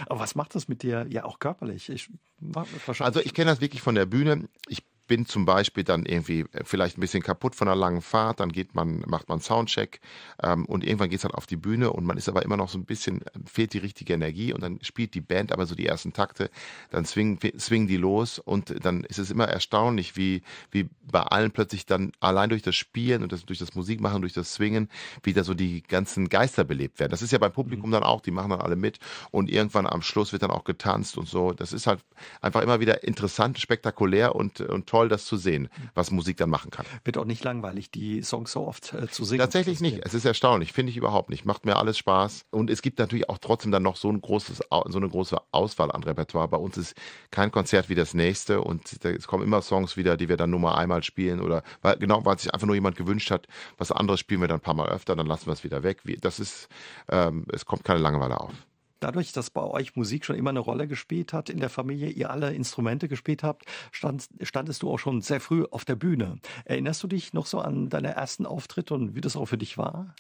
Aber was macht das mit dir? Ja, auch körperlich. Ich, wahrscheinlich. Also ich kenne das wirklich von der Bühne. Ich bin zum Beispiel dann irgendwie äh, vielleicht ein bisschen kaputt von einer langen Fahrt, dann geht man, macht man Soundcheck ähm, und irgendwann geht es halt auf die Bühne und man ist aber immer noch so ein bisschen, äh, fehlt die richtige Energie und dann spielt die Band aber so die ersten Takte, dann swingen, swingen die los und dann ist es immer erstaunlich, wie, wie bei allen plötzlich dann allein durch das Spielen und das, durch das Musikmachen, durch das Swingen wieder so die ganzen Geister belebt werden. Das ist ja beim Publikum mhm. dann auch, die machen dann alle mit und irgendwann am Schluss wird dann auch getanzt und so. Das ist halt einfach immer wieder interessant, spektakulär und, und toll, das zu sehen, was Musik dann machen kann. Wird auch nicht langweilig, die Songs so oft äh, zu singen. Tatsächlich nicht. Es ist erstaunlich, finde ich überhaupt nicht. Macht mir alles Spaß. Und es gibt natürlich auch trotzdem dann noch so, ein großes, so eine große Auswahl an Repertoire. Bei uns ist kein Konzert wie das nächste und es kommen immer Songs wieder, die wir dann nur mal einmal spielen oder weil, genau, weil sich einfach nur jemand gewünscht hat, was anderes spielen wir dann ein paar Mal öfter, dann lassen wir es wieder weg. Das ist, ähm, es kommt keine Langeweile auf dadurch, dass bei euch Musik schon immer eine Rolle gespielt hat in der Familie, ihr alle Instrumente gespielt habt, stand, standest du auch schon sehr früh auf der Bühne. Erinnerst du dich noch so an deine ersten Auftritte und wie das auch für dich war?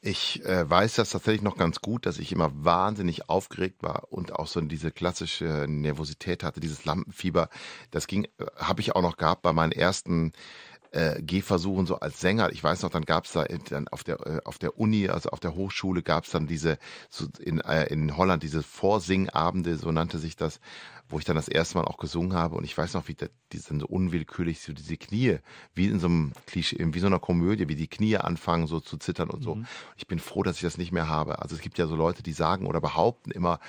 Ich äh, weiß das tatsächlich noch ganz gut, dass ich immer wahnsinnig aufgeregt war und auch so diese klassische Nervosität hatte, dieses Lampenfieber. Das ging, äh, habe ich auch noch gehabt bei meinen ersten äh, Gehversuchen so als Sänger. Ich weiß noch, dann gab es da dann auf der äh, auf der Uni, also auf der Hochschule, gab es dann diese so in äh, in Holland diese Vorsingabende, so nannte sich das, wo ich dann das erste Mal auch gesungen habe. Und ich weiß noch, wie das, die sind so unwillkürlich so diese Knie, wie in so einem Klischee, wie so einer Komödie, wie die Knie anfangen so zu zittern und mhm. so. Ich bin froh, dass ich das nicht mehr habe. Also es gibt ja so Leute, die sagen oder behaupten immer,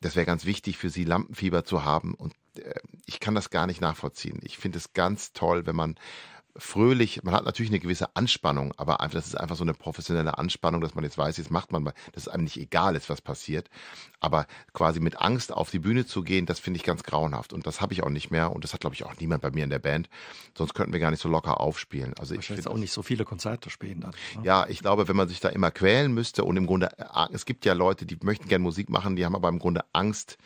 das wäre ganz wichtig für sie, Lampenfieber zu haben. Und äh, ich kann das gar nicht nachvollziehen. Ich finde es ganz toll, wenn man fröhlich. Man hat natürlich eine gewisse Anspannung, aber einfach, das ist einfach so eine professionelle Anspannung, dass man jetzt weiß, jetzt macht man mal, dass es einem nicht egal ist, was passiert. Aber quasi mit Angst auf die Bühne zu gehen, das finde ich ganz grauenhaft. Und das habe ich auch nicht mehr. Und das hat, glaube ich, auch niemand bei mir in der Band. Sonst könnten wir gar nicht so locker aufspielen. Also ich finde auch nicht so viele Konzerte spielen dann. Ne? Ja, ich glaube, wenn man sich da immer quälen müsste und im Grunde, äh, es gibt ja Leute, die möchten gerne Musik machen, die haben aber im Grunde Angst,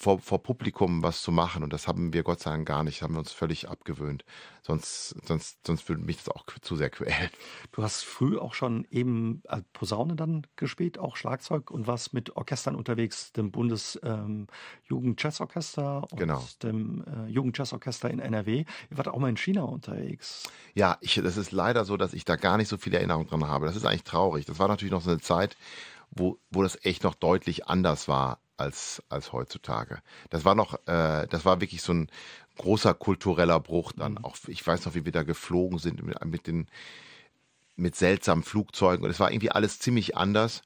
vor, vor Publikum was zu machen. Und das haben wir Gott sei Dank gar nicht, haben wir uns völlig abgewöhnt. Sonst, sonst, sonst würde mich das auch zu sehr quälen. Du hast früh auch schon eben äh, Posaune dann gespielt, auch Schlagzeug und warst mit Orchestern unterwegs, dem Bundesjugendjazzorchester ähm, und genau. dem äh, Jugendjazzorchester in NRW. Ihr wart auch mal in China unterwegs. Ja, ich, das ist leider so, dass ich da gar nicht so viele Erinnerungen dran habe. Das ist eigentlich traurig. Das war natürlich noch so eine Zeit, wo, wo das echt noch deutlich anders war als, als heutzutage. Das war noch, äh, das war wirklich so ein großer kultureller Bruch dann. Mhm. Auch ich weiß noch, wie wir da geflogen sind mit, mit den mit seltsamen Flugzeugen und es war irgendwie alles ziemlich anders.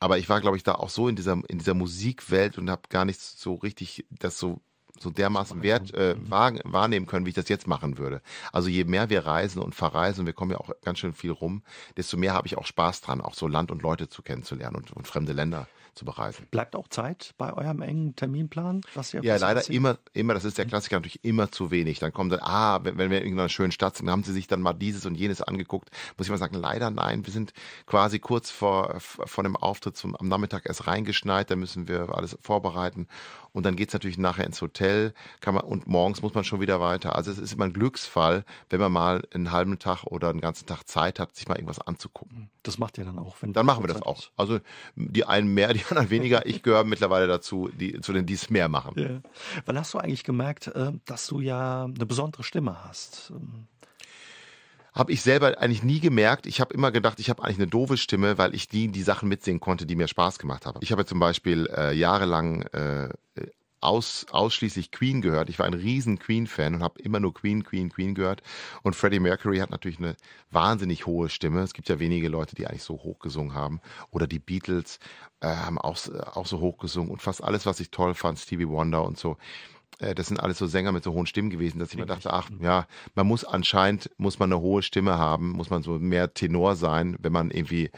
Aber ich war, glaube ich, da auch so in dieser, in dieser Musikwelt und habe gar nicht so richtig das so, so dermaßen wert äh, mhm. wahrnehmen können, wie ich das jetzt machen würde. Also je mehr wir reisen und verreisen, wir kommen ja auch ganz schön viel rum, desto mehr habe ich auch Spaß dran, auch so Land und Leute zu kennenzulernen und, und fremde Länder zu bereisen. Bleibt auch Zeit bei eurem engen Terminplan? Was ihr ja, leider erzählt? immer, immer, das ist der hm. Klassiker natürlich immer zu wenig. Dann kommt dann, ah, wenn, wenn wir in irgendeiner schönen Stadt sind, haben sie sich dann mal dieses und jenes angeguckt. Muss ich mal sagen, leider nein. Wir sind quasi kurz vor, vor dem Auftritt zum, am Nachmittag erst reingeschneit. Da müssen wir alles vorbereiten. Und dann geht es natürlich nachher ins Hotel kann man, und morgens muss man schon wieder weiter. Also es ist immer ein Glücksfall, wenn man mal einen halben Tag oder einen ganzen Tag Zeit hat, sich mal irgendwas anzugucken. Das macht ihr dann auch. Wenn dann machen wir das auch. Also die einen mehr, die die anderen weniger. Ich gehöre mittlerweile dazu, die, zu denen, die es mehr machen. Ja. Wann hast du eigentlich gemerkt, äh, dass du ja eine besondere Stimme hast? Ähm, habe ich selber eigentlich nie gemerkt. Ich habe immer gedacht, ich habe eigentlich eine doofe Stimme, weil ich nie die Sachen mitsingen konnte, die mir Spaß gemacht haben. Ich habe zum Beispiel äh, jahrelang äh, aus, ausschließlich Queen gehört. Ich war ein riesen Queen-Fan und habe immer nur Queen, Queen, Queen gehört. Und Freddie Mercury hat natürlich eine wahnsinnig hohe Stimme. Es gibt ja wenige Leute, die eigentlich so hoch gesungen haben. Oder die Beatles äh, haben auch, äh, auch so hoch gesungen. Und fast alles, was ich toll fand, Stevie Wonder und so, äh, das sind alles so Sänger mit so hohen Stimmen gewesen, dass ich mir dachte, ach mhm. ja, man muss anscheinend, muss man eine hohe Stimme haben, muss man so mehr Tenor sein, wenn man irgendwie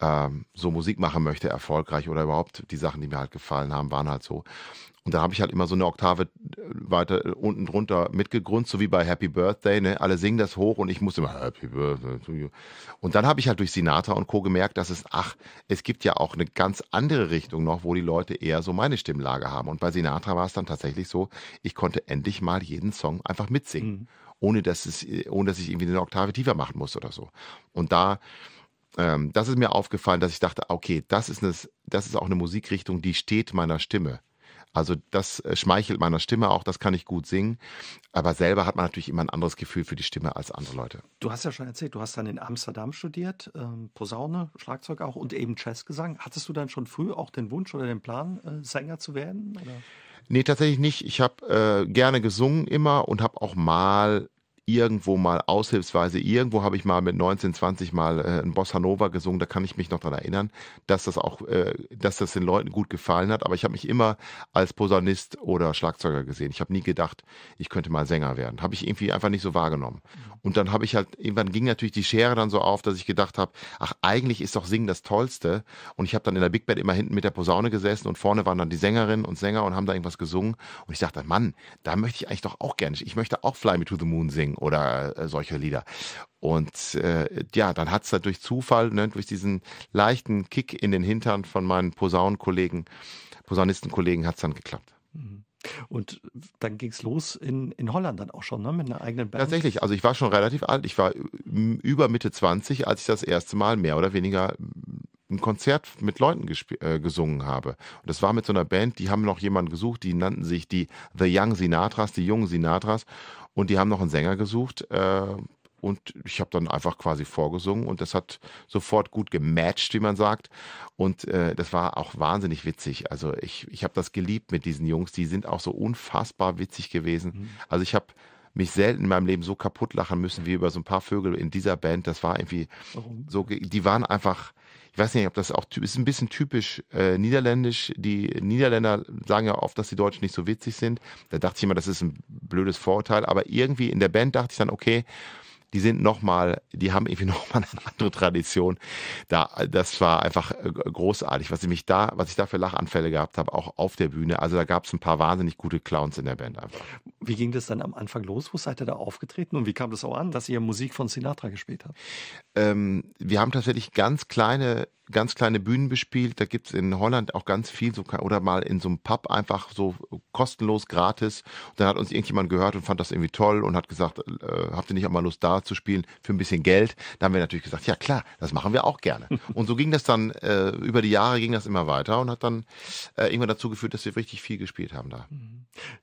ähm, so Musik machen möchte, erfolgreich oder überhaupt die Sachen, die mir halt gefallen haben, waren halt so. Und da habe ich halt immer so eine Oktave äh, weiter äh, unten drunter mitgegrunzt, so wie bei Happy Birthday. Ne? Alle singen das hoch und ich muss immer Happy Birthday to you. Und dann habe ich halt durch Sinatra und Co. gemerkt, dass es, ach, es gibt ja auch eine ganz andere Richtung noch, wo die Leute eher so meine Stimmlage haben. Und bei Sinatra war es dann tatsächlich so, ich konnte endlich mal jeden Song einfach mitsingen. Mhm ohne dass es, äh, ohne dass ich irgendwie eine Oktave tiefer machen muss oder so. Und da ähm, das ist mir aufgefallen, dass ich dachte, okay, das ist, eine, das ist auch eine Musikrichtung, die steht meiner Stimme. Also das äh, schmeichelt meiner Stimme auch, das kann ich gut singen. Aber selber hat man natürlich immer ein anderes Gefühl für die Stimme als andere Leute. Du hast ja schon erzählt, du hast dann in Amsterdam studiert, ähm, Posaune, Schlagzeug auch und eben Jazzgesang. Hattest du dann schon früh auch den Wunsch oder den Plan, äh, Sänger zu werden? Oder? Nee, tatsächlich nicht. Ich habe äh, gerne gesungen immer und habe auch mal irgendwo mal aushilfsweise, irgendwo habe ich mal mit 19, 20 mal äh, ein Bossa Nova gesungen, da kann ich mich noch dran erinnern, dass das auch, äh, dass das den Leuten gut gefallen hat, aber ich habe mich immer als Posaunist oder Schlagzeuger gesehen. Ich habe nie gedacht, ich könnte mal Sänger werden. Habe ich irgendwie einfach nicht so wahrgenommen. Mhm. Und dann habe ich halt, irgendwann ging natürlich die Schere dann so auf, dass ich gedacht habe, ach, eigentlich ist doch Singen das Tollste. Und ich habe dann in der Big Band immer hinten mit der Posaune gesessen und vorne waren dann die Sängerinnen und Sänger und haben da irgendwas gesungen. Und ich dachte, Mann, da möchte ich eigentlich doch auch gerne, ich möchte auch Fly Me to the Moon singen oder äh, solche Lieder. Und äh, ja, dann hat es da durch Zufall, ne, durch diesen leichten Kick in den Hintern von meinen Posaunenkollegen, Posaunistenkollegen hat es dann geklappt. Mhm. Und dann ging es los in, in Holland dann auch schon, ne? mit einer eigenen Band. Tatsächlich, also ich war schon relativ alt. Ich war über Mitte 20, als ich das erste Mal mehr oder weniger ein Konzert mit Leuten äh, gesungen habe. Und das war mit so einer Band, die haben noch jemanden gesucht, die nannten sich die The Young Sinatras, die jungen Sinatras. Und die haben noch einen Sänger gesucht. Äh, und ich habe dann einfach quasi vorgesungen und das hat sofort gut gematcht, wie man sagt. Und äh, das war auch wahnsinnig witzig. Also ich, ich habe das geliebt mit diesen Jungs. Die sind auch so unfassbar witzig gewesen. Mhm. Also ich habe mich selten in meinem Leben so kaputt lachen müssen wie über so ein paar Vögel in dieser Band. Das war irgendwie Warum? so, die waren einfach, ich weiß nicht, ob das auch ist ein bisschen typisch äh, niederländisch. Die Niederländer sagen ja oft, dass die Deutschen nicht so witzig sind. Da dachte ich immer, das ist ein blödes Vorurteil. Aber irgendwie in der Band dachte ich dann, okay, die sind nochmal, die haben irgendwie nochmal eine andere Tradition. Da, das war einfach äh, großartig, was ich mich da, was ich da für Lachanfälle gehabt habe, auch auf der Bühne. Also da gab es ein paar wahnsinnig gute Clowns in der Band einfach. Wie ging das dann am Anfang los? Wo seid ihr da aufgetreten und wie kam das auch an, dass ihr Musik von Sinatra gespielt habt? ähm, wir haben tatsächlich ganz kleine, ganz kleine Bühnen bespielt. Da gibt es in Holland auch ganz viel, so, oder mal in so einem Pub einfach so kostenlos, gratis. Und dann hat uns irgendjemand gehört und fand das irgendwie toll und hat gesagt, äh, habt ihr nicht auch mal Lust da zu spielen für ein bisschen Geld? Da haben wir natürlich gesagt, ja klar, das machen wir auch gerne. Und so ging das dann, äh, über die Jahre ging das immer weiter und hat dann äh, irgendwann dazu geführt, dass wir richtig viel gespielt haben da.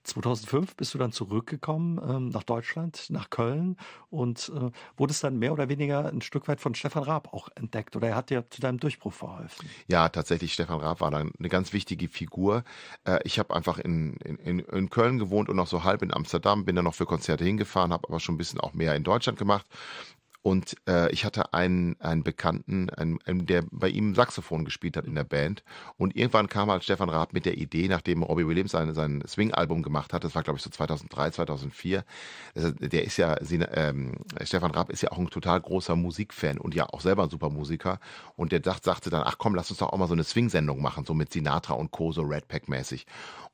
2005 mhm. bist du dann zurückgekommen ähm, nach Deutschland, nach Köln und äh, wurde es dann mehr oder weniger ein Stück Stück weit von Stefan Raab auch entdeckt oder er hat dir zu deinem Durchbruch verholfen. Ja, tatsächlich, Stefan Raab war dann eine ganz wichtige Figur. Äh, ich habe einfach in, in, in Köln gewohnt und noch so halb in Amsterdam, bin dann noch für Konzerte hingefahren, habe aber schon ein bisschen auch mehr in Deutschland gemacht und äh, ich hatte einen, einen Bekannten, einen, der bei ihm Saxophon gespielt hat in der Band. Und irgendwann kam halt Stefan Raab mit der Idee, nachdem Robbie Williams sein, sein Swing-Album gemacht hat, das war glaube ich so 2003, 2004. Äh, der ist ja, sie, ähm, Stefan Raab ist ja auch ein total großer Musikfan und ja auch selber ein super Musiker. Und der dacht, sagte dann, ach komm, lass uns doch auch mal so eine Swing-Sendung machen, so mit Sinatra und Co., so Red Pack mäßig.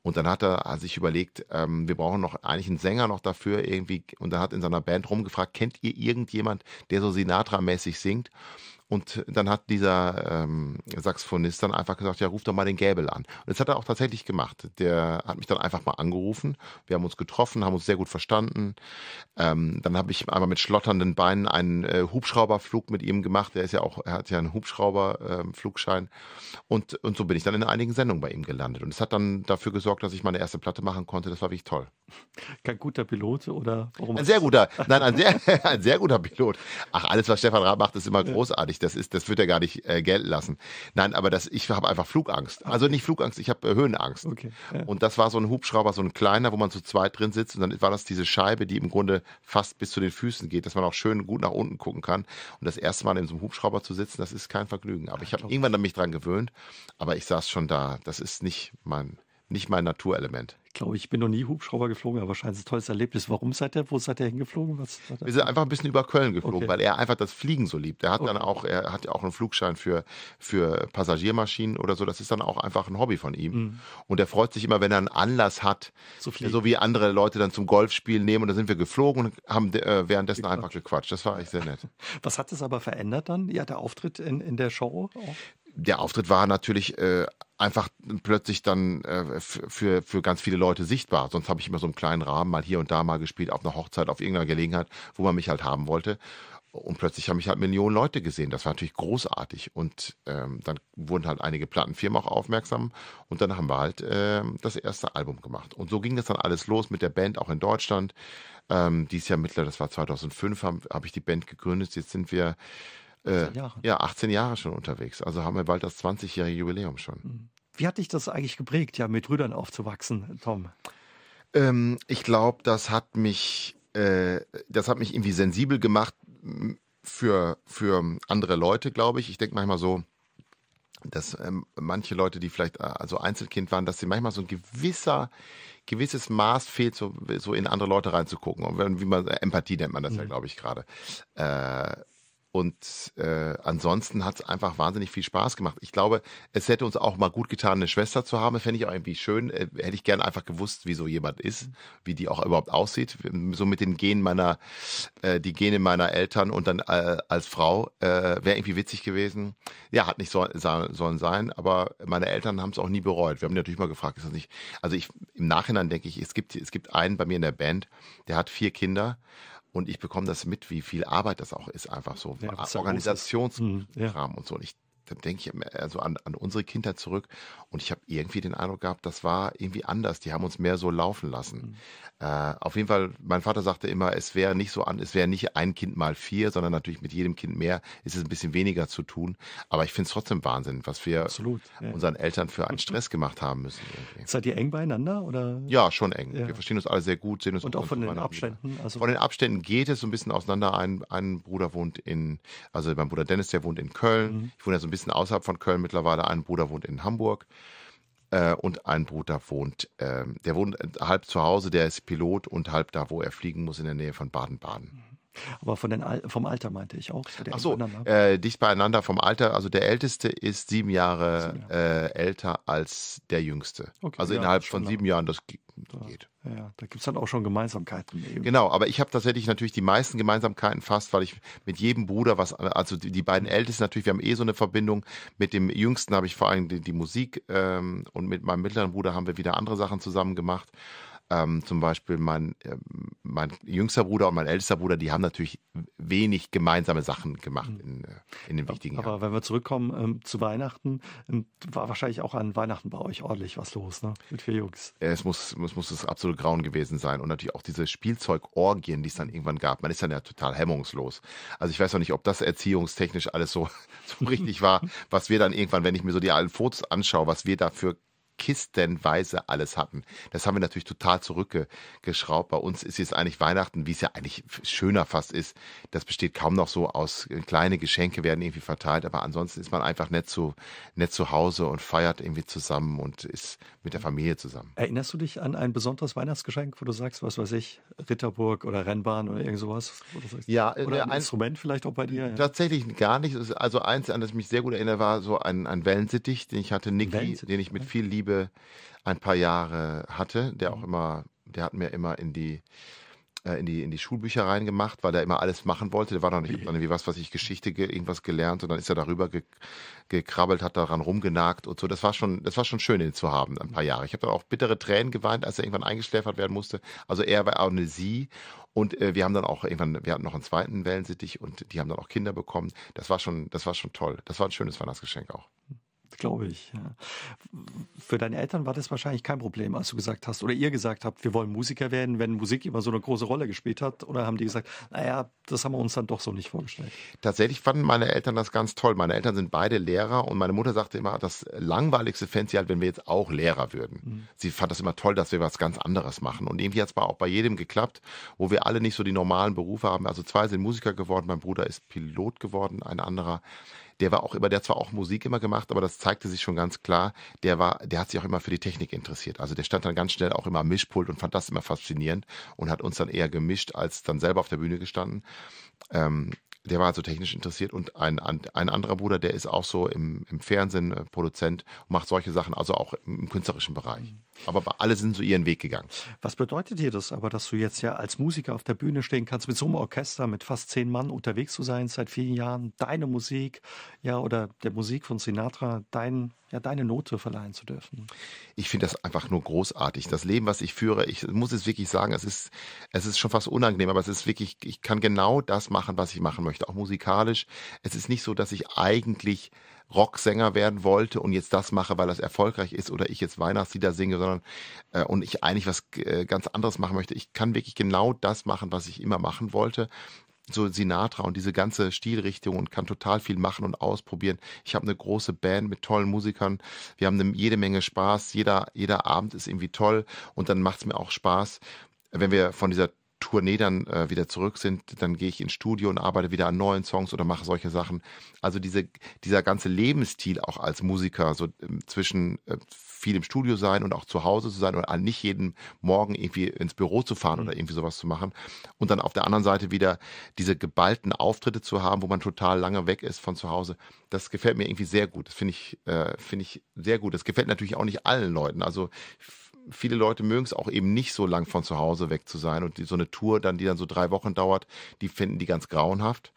Und dann hat er sich überlegt, ähm, wir brauchen noch eigentlich einen Sänger noch dafür irgendwie. Und dann hat in seiner Band rumgefragt, kennt ihr irgendjemand, der so Sinatra-mäßig singt. Und dann hat dieser ähm, Saxophonist dann einfach gesagt, ja, ruft doch mal den Gäbel an. Und das hat er auch tatsächlich gemacht. Der hat mich dann einfach mal angerufen. Wir haben uns getroffen, haben uns sehr gut verstanden. Ähm, dann habe ich einmal mit schlotternden Beinen einen äh, Hubschrauberflug mit ihm gemacht. Er ist ja auch, er hat ja einen Hubschrauberflugschein. Ähm, äh, und, und so bin ich dann in einigen Sendungen bei ihm gelandet. Und es hat dann dafür gesorgt, dass ich meine erste Platte machen konnte. Das war wirklich toll. Kein guter Pilot oder warum? Ein sehr guter, nein, ein sehr, ein sehr guter Pilot. Ach, alles, was Stefan Raab macht, ist immer großartig. Das ist, das wird er gar nicht äh, gelten lassen. Nein, aber das, ich habe einfach Flugangst. Ah. Also nicht Flugangst, ich habe äh, Höhenangst. Okay, ja. Und das war so ein Hubschrauber, so ein kleiner, wo man zu zweit drin sitzt. Und dann war das diese Scheibe, die im Grunde fast bis zu den Füßen geht, dass man auch schön gut nach unten gucken kann. Und das erste Mal in so einem Hubschrauber zu sitzen, das ist kein Vergnügen. Aber ich habe irgendwann an mich dran gewöhnt. Aber ich saß schon da. Das ist nicht mein, nicht mein Naturelement glaube, ich bin noch nie Hubschrauber geflogen, aber wahrscheinlich ein tolles Erlebnis. Warum seid ihr, wo seid ihr hingeflogen? Was, wir sind einfach ein bisschen über Köln geflogen, okay. weil er einfach das Fliegen so liebt. Er hat okay. dann auch, er hat ja auch einen Flugschein für, für Passagiermaschinen oder so. Das ist dann auch einfach ein Hobby von ihm. Mhm. Und er freut sich immer, wenn er einen Anlass hat, so, so wie andere Leute dann zum Golfspiel nehmen. Und dann sind wir geflogen und haben äh, währenddessen Gequatsch. einfach gequatscht. Das war echt sehr nett. Was hat es aber verändert dann? Ja, der Auftritt in, in der Show? Auch? der Auftritt war natürlich äh, einfach plötzlich dann äh, für, für ganz viele Leute sichtbar. Sonst habe ich immer so einen kleinen Rahmen mal hier und da mal gespielt, auf einer Hochzeit, auf irgendeiner Gelegenheit, wo man mich halt haben wollte. Und plötzlich haben mich halt Millionen Leute gesehen. Das war natürlich großartig. Und ähm, dann wurden halt einige Plattenfirmen auch aufmerksam. Und dann haben wir halt äh, das erste Album gemacht. Und so ging das dann alles los mit der Band, auch in Deutschland. Ähm, dieses Jahr mittlerweile, das war 2005, habe hab ich die Band gegründet. Jetzt sind wir äh, Jahre. Ja, 18 Jahre schon unterwegs. Also haben wir bald das 20-jährige Jubiläum schon. Hm. Wie hat dich das eigentlich geprägt, ja, mit Brüdern aufzuwachsen, Tom? Ähm, ich glaube, das hat mich, äh, das hat mich irgendwie sensibel gemacht für, für andere Leute, glaube ich. Ich denke manchmal so, dass ähm, manche Leute, die vielleicht äh, also Einzelkind waren, dass sie manchmal so ein gewisser, gewisses Maß fehlt, so, so in andere Leute reinzugucken. Und wenn, wie man Empathie nennt man das mhm. ja, glaube ich, gerade. Äh, und äh, ansonsten hat es einfach wahnsinnig viel Spaß gemacht. Ich glaube, es hätte uns auch mal gut getan, eine Schwester zu haben. Fände ich auch irgendwie schön. Äh, hätte ich gerne einfach gewusst, wie so jemand ist, mhm. wie die auch überhaupt aussieht. So mit den Genen meiner, äh, die Gene meiner Eltern und dann äh, als Frau äh, wäre irgendwie witzig gewesen. Ja, hat nicht so, sollen sein, aber meine Eltern haben es auch nie bereut. Wir haben natürlich mal gefragt, ist das nicht. Also ich im Nachhinein denke ich, es gibt, es gibt einen bei mir in der Band, der hat vier Kinder und ich bekomme das mit, wie viel Arbeit das auch ist, einfach so. Ja, Organisationskram ja. Mhm, und so. Und ich dann denke ich also an, an unsere Kindheit zurück und ich habe irgendwie den Eindruck gehabt, das war irgendwie anders. Die haben uns mehr so laufen lassen. Mhm. Äh, auf jeden Fall, mein Vater sagte immer, es wäre nicht so an, es wäre nicht ein Kind mal vier, sondern natürlich mit jedem Kind mehr ist es ein bisschen weniger zu tun. Aber ich finde es trotzdem Wahnsinn, was wir Absolut, ja. unseren Eltern für einen Stress gemacht haben müssen. Irgendwie. Seid ihr eng beieinander oder? Ja, schon eng. Ja. Wir verstehen uns alle sehr gut, sehen uns und auch von den Abständen. Also von den Abständen geht es so ein bisschen auseinander. Ein, ein Bruder wohnt in, also mein Bruder Dennis, der wohnt in Köln. Mhm. Ich wohne ja so ein bisschen außerhalb von Köln mittlerweile. Ein Bruder wohnt in Hamburg äh, und ein Bruder wohnt, äh, der wohnt halb zu Hause, der ist Pilot und halb da, wo er fliegen muss, in der Nähe von Baden-Baden. Aber von den Al vom Alter meinte ich auch. Ach so, ne? äh, dicht beieinander vom Alter. Also der Älteste ist sieben Jahre, sieben Jahre. Äh, älter als der Jüngste. Okay, also ja, innerhalb von sieben Jahren, das geht. Ja, da gibt es dann auch schon Gemeinsamkeiten. Eben. Genau, aber ich habe tatsächlich natürlich die meisten Gemeinsamkeiten fast, weil ich mit jedem Bruder was, also die, die beiden Ältesten natürlich, wir haben eh so eine Verbindung. Mit dem Jüngsten habe ich vor allem die, die Musik ähm, und mit meinem mittleren Bruder haben wir wieder andere Sachen zusammen gemacht. Ähm, zum Beispiel mein, äh, mein jüngster Bruder und mein ältester Bruder, die haben natürlich wenig gemeinsame Sachen gemacht mhm. in, äh, in den wichtigen Jahren. Aber wenn wir zurückkommen ähm, zu Weihnachten, ähm, war wahrscheinlich auch an Weihnachten bei euch ordentlich was los, ne? Mit vier Jungs. Äh, es muss, es muss das absolute Grauen gewesen sein. Und natürlich auch diese Spielzeugorgien, die es dann irgendwann gab. Man ist dann ja total hemmungslos. Also ich weiß auch nicht, ob das erziehungstechnisch alles so, so richtig war, was wir dann irgendwann, wenn ich mir so die alten Fotos anschaue, was wir da für kistenweise alles hatten. Das haben wir natürlich total zurückgeschraubt. Bei uns ist jetzt eigentlich Weihnachten, wie es ja eigentlich schöner fast ist. Das besteht kaum noch so aus, äh, kleine Geschenke werden irgendwie verteilt, aber ansonsten ist man einfach nett zu, nett zu Hause und feiert irgendwie zusammen und ist mit der Familie zusammen. Erinnerst du dich an ein besonderes Weihnachtsgeschenk, wo du sagst, was weiß ich, Ritterburg oder Rennbahn oder irgend sowas? Ja, oder äh, ein Instrument vielleicht auch bei dir? Ja. Tatsächlich gar nicht. Also eins, an das ich mich sehr gut erinnere, war so ein, ein Wellensittich, den ich hatte, Niki, den ich mit viel Liebe Liebe ein paar Jahre hatte, der auch mhm. immer, der hat mir immer in die äh, in die, in die Schulbücher reingemacht, weil der immer alles machen wollte. Der war noch nicht irgendwie was, was ich Geschichte, irgendwas gelernt und dann ist er darüber ge, gekrabbelt, hat daran rumgenagt und so. Das war schon, das war schon schön, ihn zu haben, ein paar Jahre. Ich habe dann auch bittere Tränen geweint, als er irgendwann eingeschläfert werden musste. Also er war auch eine Sie und äh, wir haben dann auch irgendwann, wir hatten noch einen zweiten Wellensittich und die haben dann auch Kinder bekommen. Das war schon, das war schon toll. Das war ein schönes Weihnachtsgeschenk auch glaube ich. Ja. Für deine Eltern war das wahrscheinlich kein Problem, als du gesagt hast oder ihr gesagt habt, wir wollen Musiker werden, wenn Musik immer so eine große Rolle gespielt hat. Oder haben die gesagt, naja, das haben wir uns dann doch so nicht vorgestellt? Tatsächlich fanden meine Eltern das ganz toll. Meine Eltern sind beide Lehrer und meine Mutter sagte immer, das Langweiligste fände sie halt, wenn wir jetzt auch Lehrer würden. Mhm. Sie fand das immer toll, dass wir was ganz anderes machen. Und irgendwie hat es auch bei jedem geklappt, wo wir alle nicht so die normalen Berufe haben. Also zwei sind Musiker geworden, mein Bruder ist Pilot geworden, ein anderer der war auch immer, der hat zwar auch Musik immer gemacht, aber das zeigte sich schon ganz klar, der war, der hat sich auch immer für die Technik interessiert. Also der stand dann ganz schnell auch immer am Mischpult und fand das immer faszinierend und hat uns dann eher gemischt, als dann selber auf der Bühne gestanden. Ähm, der war also technisch interessiert und ein, ein anderer Bruder, der ist auch so im, im Fernsehen äh, Produzent und macht solche Sachen, also auch im künstlerischen Bereich. Aber alle sind so ihren Weg gegangen. Was bedeutet dir das aber, dass du jetzt ja als Musiker auf der Bühne stehen kannst, mit so einem Orchester, mit fast zehn Mann unterwegs zu sein seit vielen Jahren, deine Musik, ja, oder der Musik von Sinatra, dein, ja, deine Note verleihen zu dürfen? Ich finde das einfach nur großartig. Das Leben, was ich führe, ich muss es wirklich sagen, es ist, es ist schon fast unangenehm, aber es ist wirklich, ich kann genau das machen, was ich machen möchte, auch musikalisch. Es ist nicht so, dass ich eigentlich Rocksänger werden wollte und jetzt das mache, weil das erfolgreich ist oder ich jetzt Weihnachtslieder singe, sondern äh, und ich eigentlich was äh, ganz anderes machen möchte. Ich kann wirklich genau das machen, was ich immer machen wollte so Sinatra und diese ganze Stilrichtung und kann total viel machen und ausprobieren. Ich habe eine große Band mit tollen Musikern. Wir haben eine, jede Menge Spaß. Jeder, jeder Abend ist irgendwie toll und dann macht es mir auch Spaß, wenn wir von dieser Tournee dann äh, wieder zurück sind, dann gehe ich ins Studio und arbeite wieder an neuen Songs oder mache solche Sachen. Also diese, dieser ganze Lebensstil auch als Musiker, so ähm, zwischen äh, viel im Studio sein und auch zu Hause zu sein und nicht jeden Morgen irgendwie ins Büro zu fahren mhm. oder irgendwie sowas zu machen. Und dann auf der anderen Seite wieder diese geballten Auftritte zu haben, wo man total lange weg ist von zu Hause. Das gefällt mir irgendwie sehr gut. Das finde ich, äh, finde ich sehr gut. Das gefällt natürlich auch nicht allen Leuten. Also viele Leute mögen es auch eben nicht so lang von zu Hause weg zu sein und die, so eine Tour dann, die dann so drei Wochen dauert, die finden die ganz grauenhaft.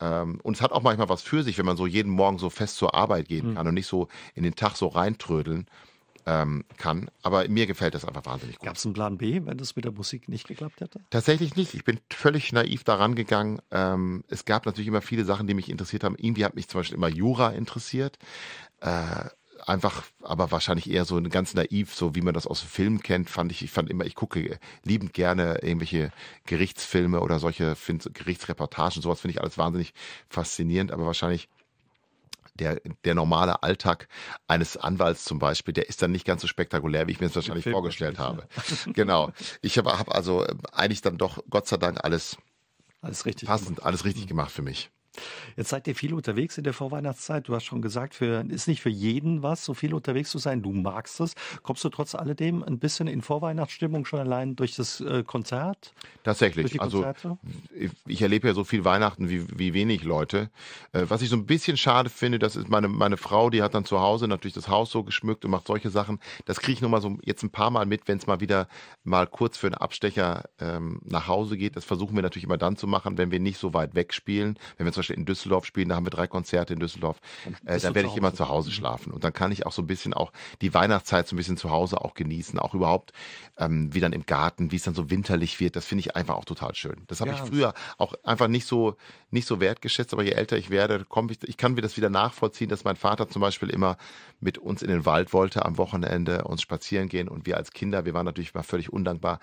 Ähm, und es hat auch manchmal was für sich, wenn man so jeden Morgen so fest zur Arbeit gehen mhm. kann und nicht so in den Tag so reintrödeln ähm, kann. Aber mir gefällt das einfach wahnsinnig gut. Gab es einen Plan B, wenn das mit der Musik nicht geklappt hätte? Tatsächlich nicht. Ich bin völlig naiv daran gegangen. Ähm, es gab natürlich immer viele Sachen, die mich interessiert haben. Irgendwie hat mich zum Beispiel immer Jura interessiert. Äh, einfach, aber wahrscheinlich eher so ganz naiv, so wie man das aus Filmen kennt, fand ich, ich fand immer, ich gucke liebend gerne irgendwelche Gerichtsfilme oder solche find, Gerichtsreportagen, sowas finde ich alles wahnsinnig faszinierend, aber wahrscheinlich der, der normale Alltag eines Anwalts zum Beispiel, der ist dann nicht ganz so spektakulär, wie ich mir das wahrscheinlich Film vorgestellt habe. Ja. genau. Ich habe hab also ähm, eigentlich dann doch Gott sei Dank alles, alles richtig passend, gemacht. alles richtig gemacht für mich. Jetzt seid ihr viel unterwegs in der Vorweihnachtszeit. Du hast schon gesagt, für, ist nicht für jeden was, so viel unterwegs zu sein. Du magst es. Kommst du trotz alledem ein bisschen in Vorweihnachtsstimmung schon allein durch das äh, Konzert? Tatsächlich. also ich erlebe ja so viel Weihnachten wie, wie wenig Leute. Äh, was ich so ein bisschen schade finde, das ist meine, meine Frau, die hat dann zu Hause natürlich das Haus so geschmückt und macht solche Sachen. Das kriege ich nochmal so jetzt ein paar Mal mit, wenn es mal wieder mal kurz für einen Abstecher ähm, nach Hause geht. Das versuchen wir natürlich immer dann zu machen, wenn wir nicht so weit wegspielen, wenn wir zum Beispiel Beispiel in Düsseldorf spielen, da haben wir drei Konzerte in Düsseldorf. Äh, da werde ich immer zu Hause mhm. schlafen. Und dann kann ich auch so ein bisschen auch die Weihnachtszeit so ein bisschen zu Hause auch genießen. Auch überhaupt, ähm, wie dann im Garten, wie es dann so winterlich wird. Das finde ich einfach auch total schön. Das habe ja. ich früher auch einfach nicht so, nicht so wertgeschätzt. Aber je älter ich werde, komme ich, ich kann mir das wieder nachvollziehen, dass mein Vater zum Beispiel immer mit uns in den Wald wollte am Wochenende, uns spazieren gehen. Und wir als Kinder, wir waren natürlich mal völlig undankbar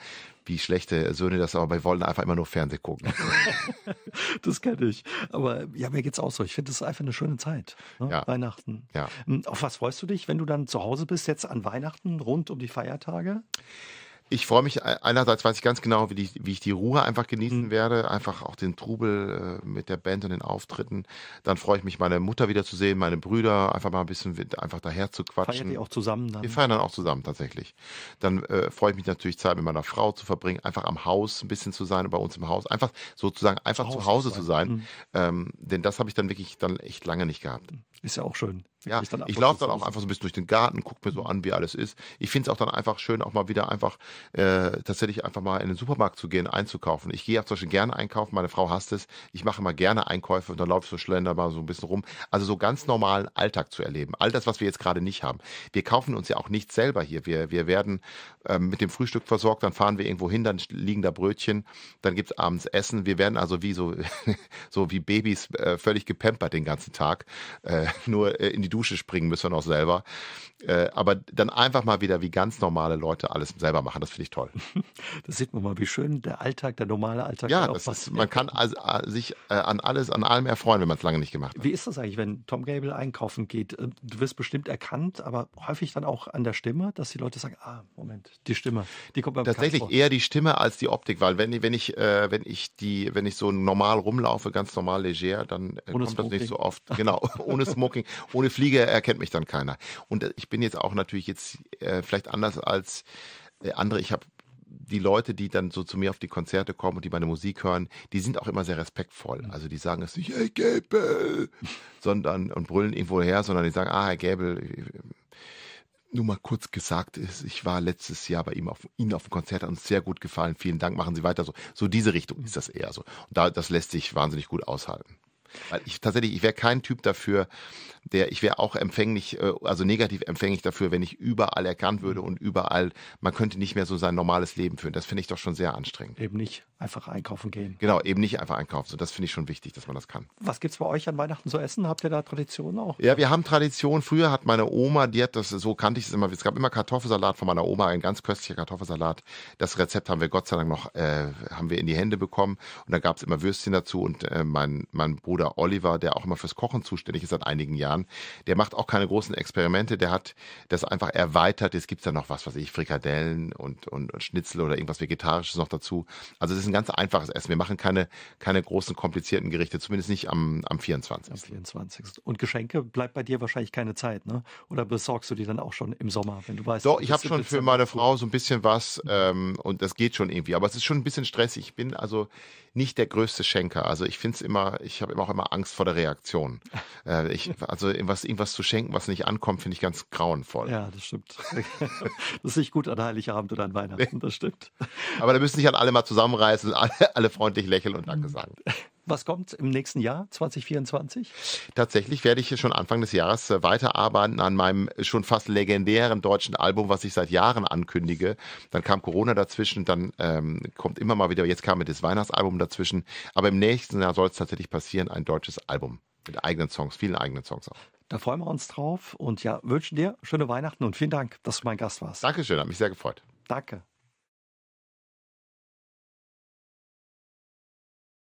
wie schlechte Söhne das aber bei wollen einfach immer nur Fernseh gucken. das kenne ich. Aber ja, mir geht's auch so. Ich finde es einfach eine schöne Zeit. Ne? Ja. Weihnachten. Ja. Hm, auf was freust du dich, wenn du dann zu Hause bist, jetzt an Weihnachten, rund um die Feiertage? Ich freue mich, äh, einerseits weiß ich ganz genau, wie, die, wie ich die Ruhe einfach genießen mhm. werde, einfach auch den Trubel äh, mit der Band und den Auftritten. Dann freue ich mich, meine Mutter wieder zu sehen, meine Brüder, einfach mal ein bisschen einfach daher zu quatschen. Feiern die auch zusammen dann? Wir feiern dann auch zusammen tatsächlich. Dann äh, freue ich mich natürlich, Zeit mit meiner Frau zu verbringen, einfach am Haus ein bisschen zu sein, bei uns im Haus, einfach sozusagen einfach zu Hause, zu sein. Mhm. Ähm, denn das habe ich dann wirklich dann echt lange nicht gehabt. Mhm. Ist ja auch schön. Ja, ich, ich laufe dann auch einfach so ein bisschen durch den Garten, gucke mir so an, wie alles ist. Ich finde es auch dann einfach schön, auch mal wieder einfach äh, tatsächlich einfach mal in den Supermarkt zu gehen, einzukaufen. Ich gehe auch zum Beispiel gerne einkaufen, meine Frau hasst es. Ich mache immer gerne Einkäufe und dann laufe ich so schlender mal so ein bisschen rum. Also so ganz normalen Alltag zu erleben. All das, was wir jetzt gerade nicht haben. Wir kaufen uns ja auch nichts selber hier. Wir, wir werden ähm, mit dem Frühstück versorgt, dann fahren wir irgendwo hin, dann liegen da Brötchen, dann gibt es abends Essen. Wir werden also wie so, so wie Babys äh, völlig gepampert den ganzen Tag. Äh, nur äh, in die Dusche springen müssen auch selber. Äh, aber dann einfach mal wieder wie ganz normale Leute alles selber machen. Das finde ich toll. Das sieht man mal, wie schön der Alltag, der normale Alltag ja, das ist. Man kann also, sich an alles, an allem erfreuen, wenn man es lange nicht gemacht hat. Wie ist das eigentlich, wenn Tom Gable einkaufen geht? Du wirst bestimmt erkannt, aber häufig dann auch an der Stimme, dass die Leute sagen: Ah, Moment, die Stimme, die kommt beim Tatsächlich eher die Stimme als die Optik, weil wenn, wenn ich, äh, wenn ich die, wenn ich so normal rumlaufe, ganz normal leger, dann kommt das nicht so oft. Genau, ohne Smoking. Ohne Fliege erkennt mich dann keiner. Und äh, ich bin jetzt auch natürlich jetzt äh, vielleicht anders als äh, andere. Ich habe die Leute, die dann so zu mir auf die Konzerte kommen und die meine Musik hören, die sind auch immer sehr respektvoll. Mhm. Also die sagen es nicht, hey Gäbel, sondern und brüllen irgendwo her, sondern die sagen, ah, Herr Gäbel, äh, nur mal kurz gesagt ist, ich war letztes Jahr bei ihm auf Ihnen auf dem Konzert, hat uns sehr gut gefallen. Vielen Dank, machen Sie weiter so. So diese Richtung mhm. ist das eher so. Und da, das lässt sich wahnsinnig gut aushalten. Weil ich tatsächlich, ich wäre kein Typ dafür, der, ich wäre auch empfänglich, äh, also negativ empfänglich dafür, wenn ich überall erkannt würde mhm. und überall, man könnte nicht mehr so sein normales Leben führen. Das finde ich doch schon sehr anstrengend. Eben nicht einfach einkaufen gehen. Genau, eben nicht einfach einkaufen. So, das finde ich schon wichtig, dass man das kann. Was gibt es bei euch an Weihnachten zu essen? Habt ihr da Traditionen auch? Ja, wir haben Tradition. Früher hat meine Oma, die hat das, so kannte ich es immer, es gab immer Kartoffelsalat von meiner Oma, ein ganz köstlicher Kartoffelsalat. Das Rezept haben wir Gott sei Dank noch, äh, haben wir in die Hände bekommen. Und da gab es immer Würstchen dazu. Und äh, mein, mein Bruder Oliver, der auch immer fürs Kochen zuständig ist seit einigen Jahren, an. Der macht auch keine großen Experimente, der hat das einfach erweitert. Jetzt gibt es da noch was, was ich, Frikadellen und, und, und, Schnitzel oder irgendwas Vegetarisches noch dazu. Also es ist ein ganz einfaches Essen. Wir machen keine, keine großen, komplizierten Gerichte, zumindest nicht am, am 24. Am 24. Und Geschenke bleibt bei dir wahrscheinlich keine Zeit, ne? Oder besorgst du die dann auch schon im Sommer, wenn du weißt? Doch, ich habe schon für meine Frau so ein bisschen was ähm, und das geht schon irgendwie. Aber es ist schon ein bisschen stressig. Ich bin also, nicht der größte Schenker. Also ich finde es immer, ich habe immer auch immer Angst vor der Reaktion. Äh, ich, also irgendwas, irgendwas zu schenken, was nicht ankommt, finde ich ganz grauenvoll. Ja, das stimmt. Das ist nicht gut an Heiligabend oder an Weihnachten, das stimmt. Aber da müssen sich dann halt alle mal zusammenreißen, alle, alle freundlich lächeln und Danke sagen. Was kommt im nächsten Jahr, 2024? Tatsächlich werde ich schon Anfang des Jahres äh, weiterarbeiten an meinem schon fast legendären deutschen Album, was ich seit Jahren ankündige. Dann kam Corona dazwischen, dann ähm, kommt immer mal wieder, jetzt kam mir das Weihnachtsalbum dazwischen. Aber im nächsten Jahr soll es tatsächlich passieren, ein deutsches Album mit eigenen Songs, vielen eigenen Songs auch. Da freuen wir uns drauf und ja, wünschen dir schöne Weihnachten und vielen Dank, dass du mein Gast warst. Dankeschön, hat mich sehr gefreut. Danke.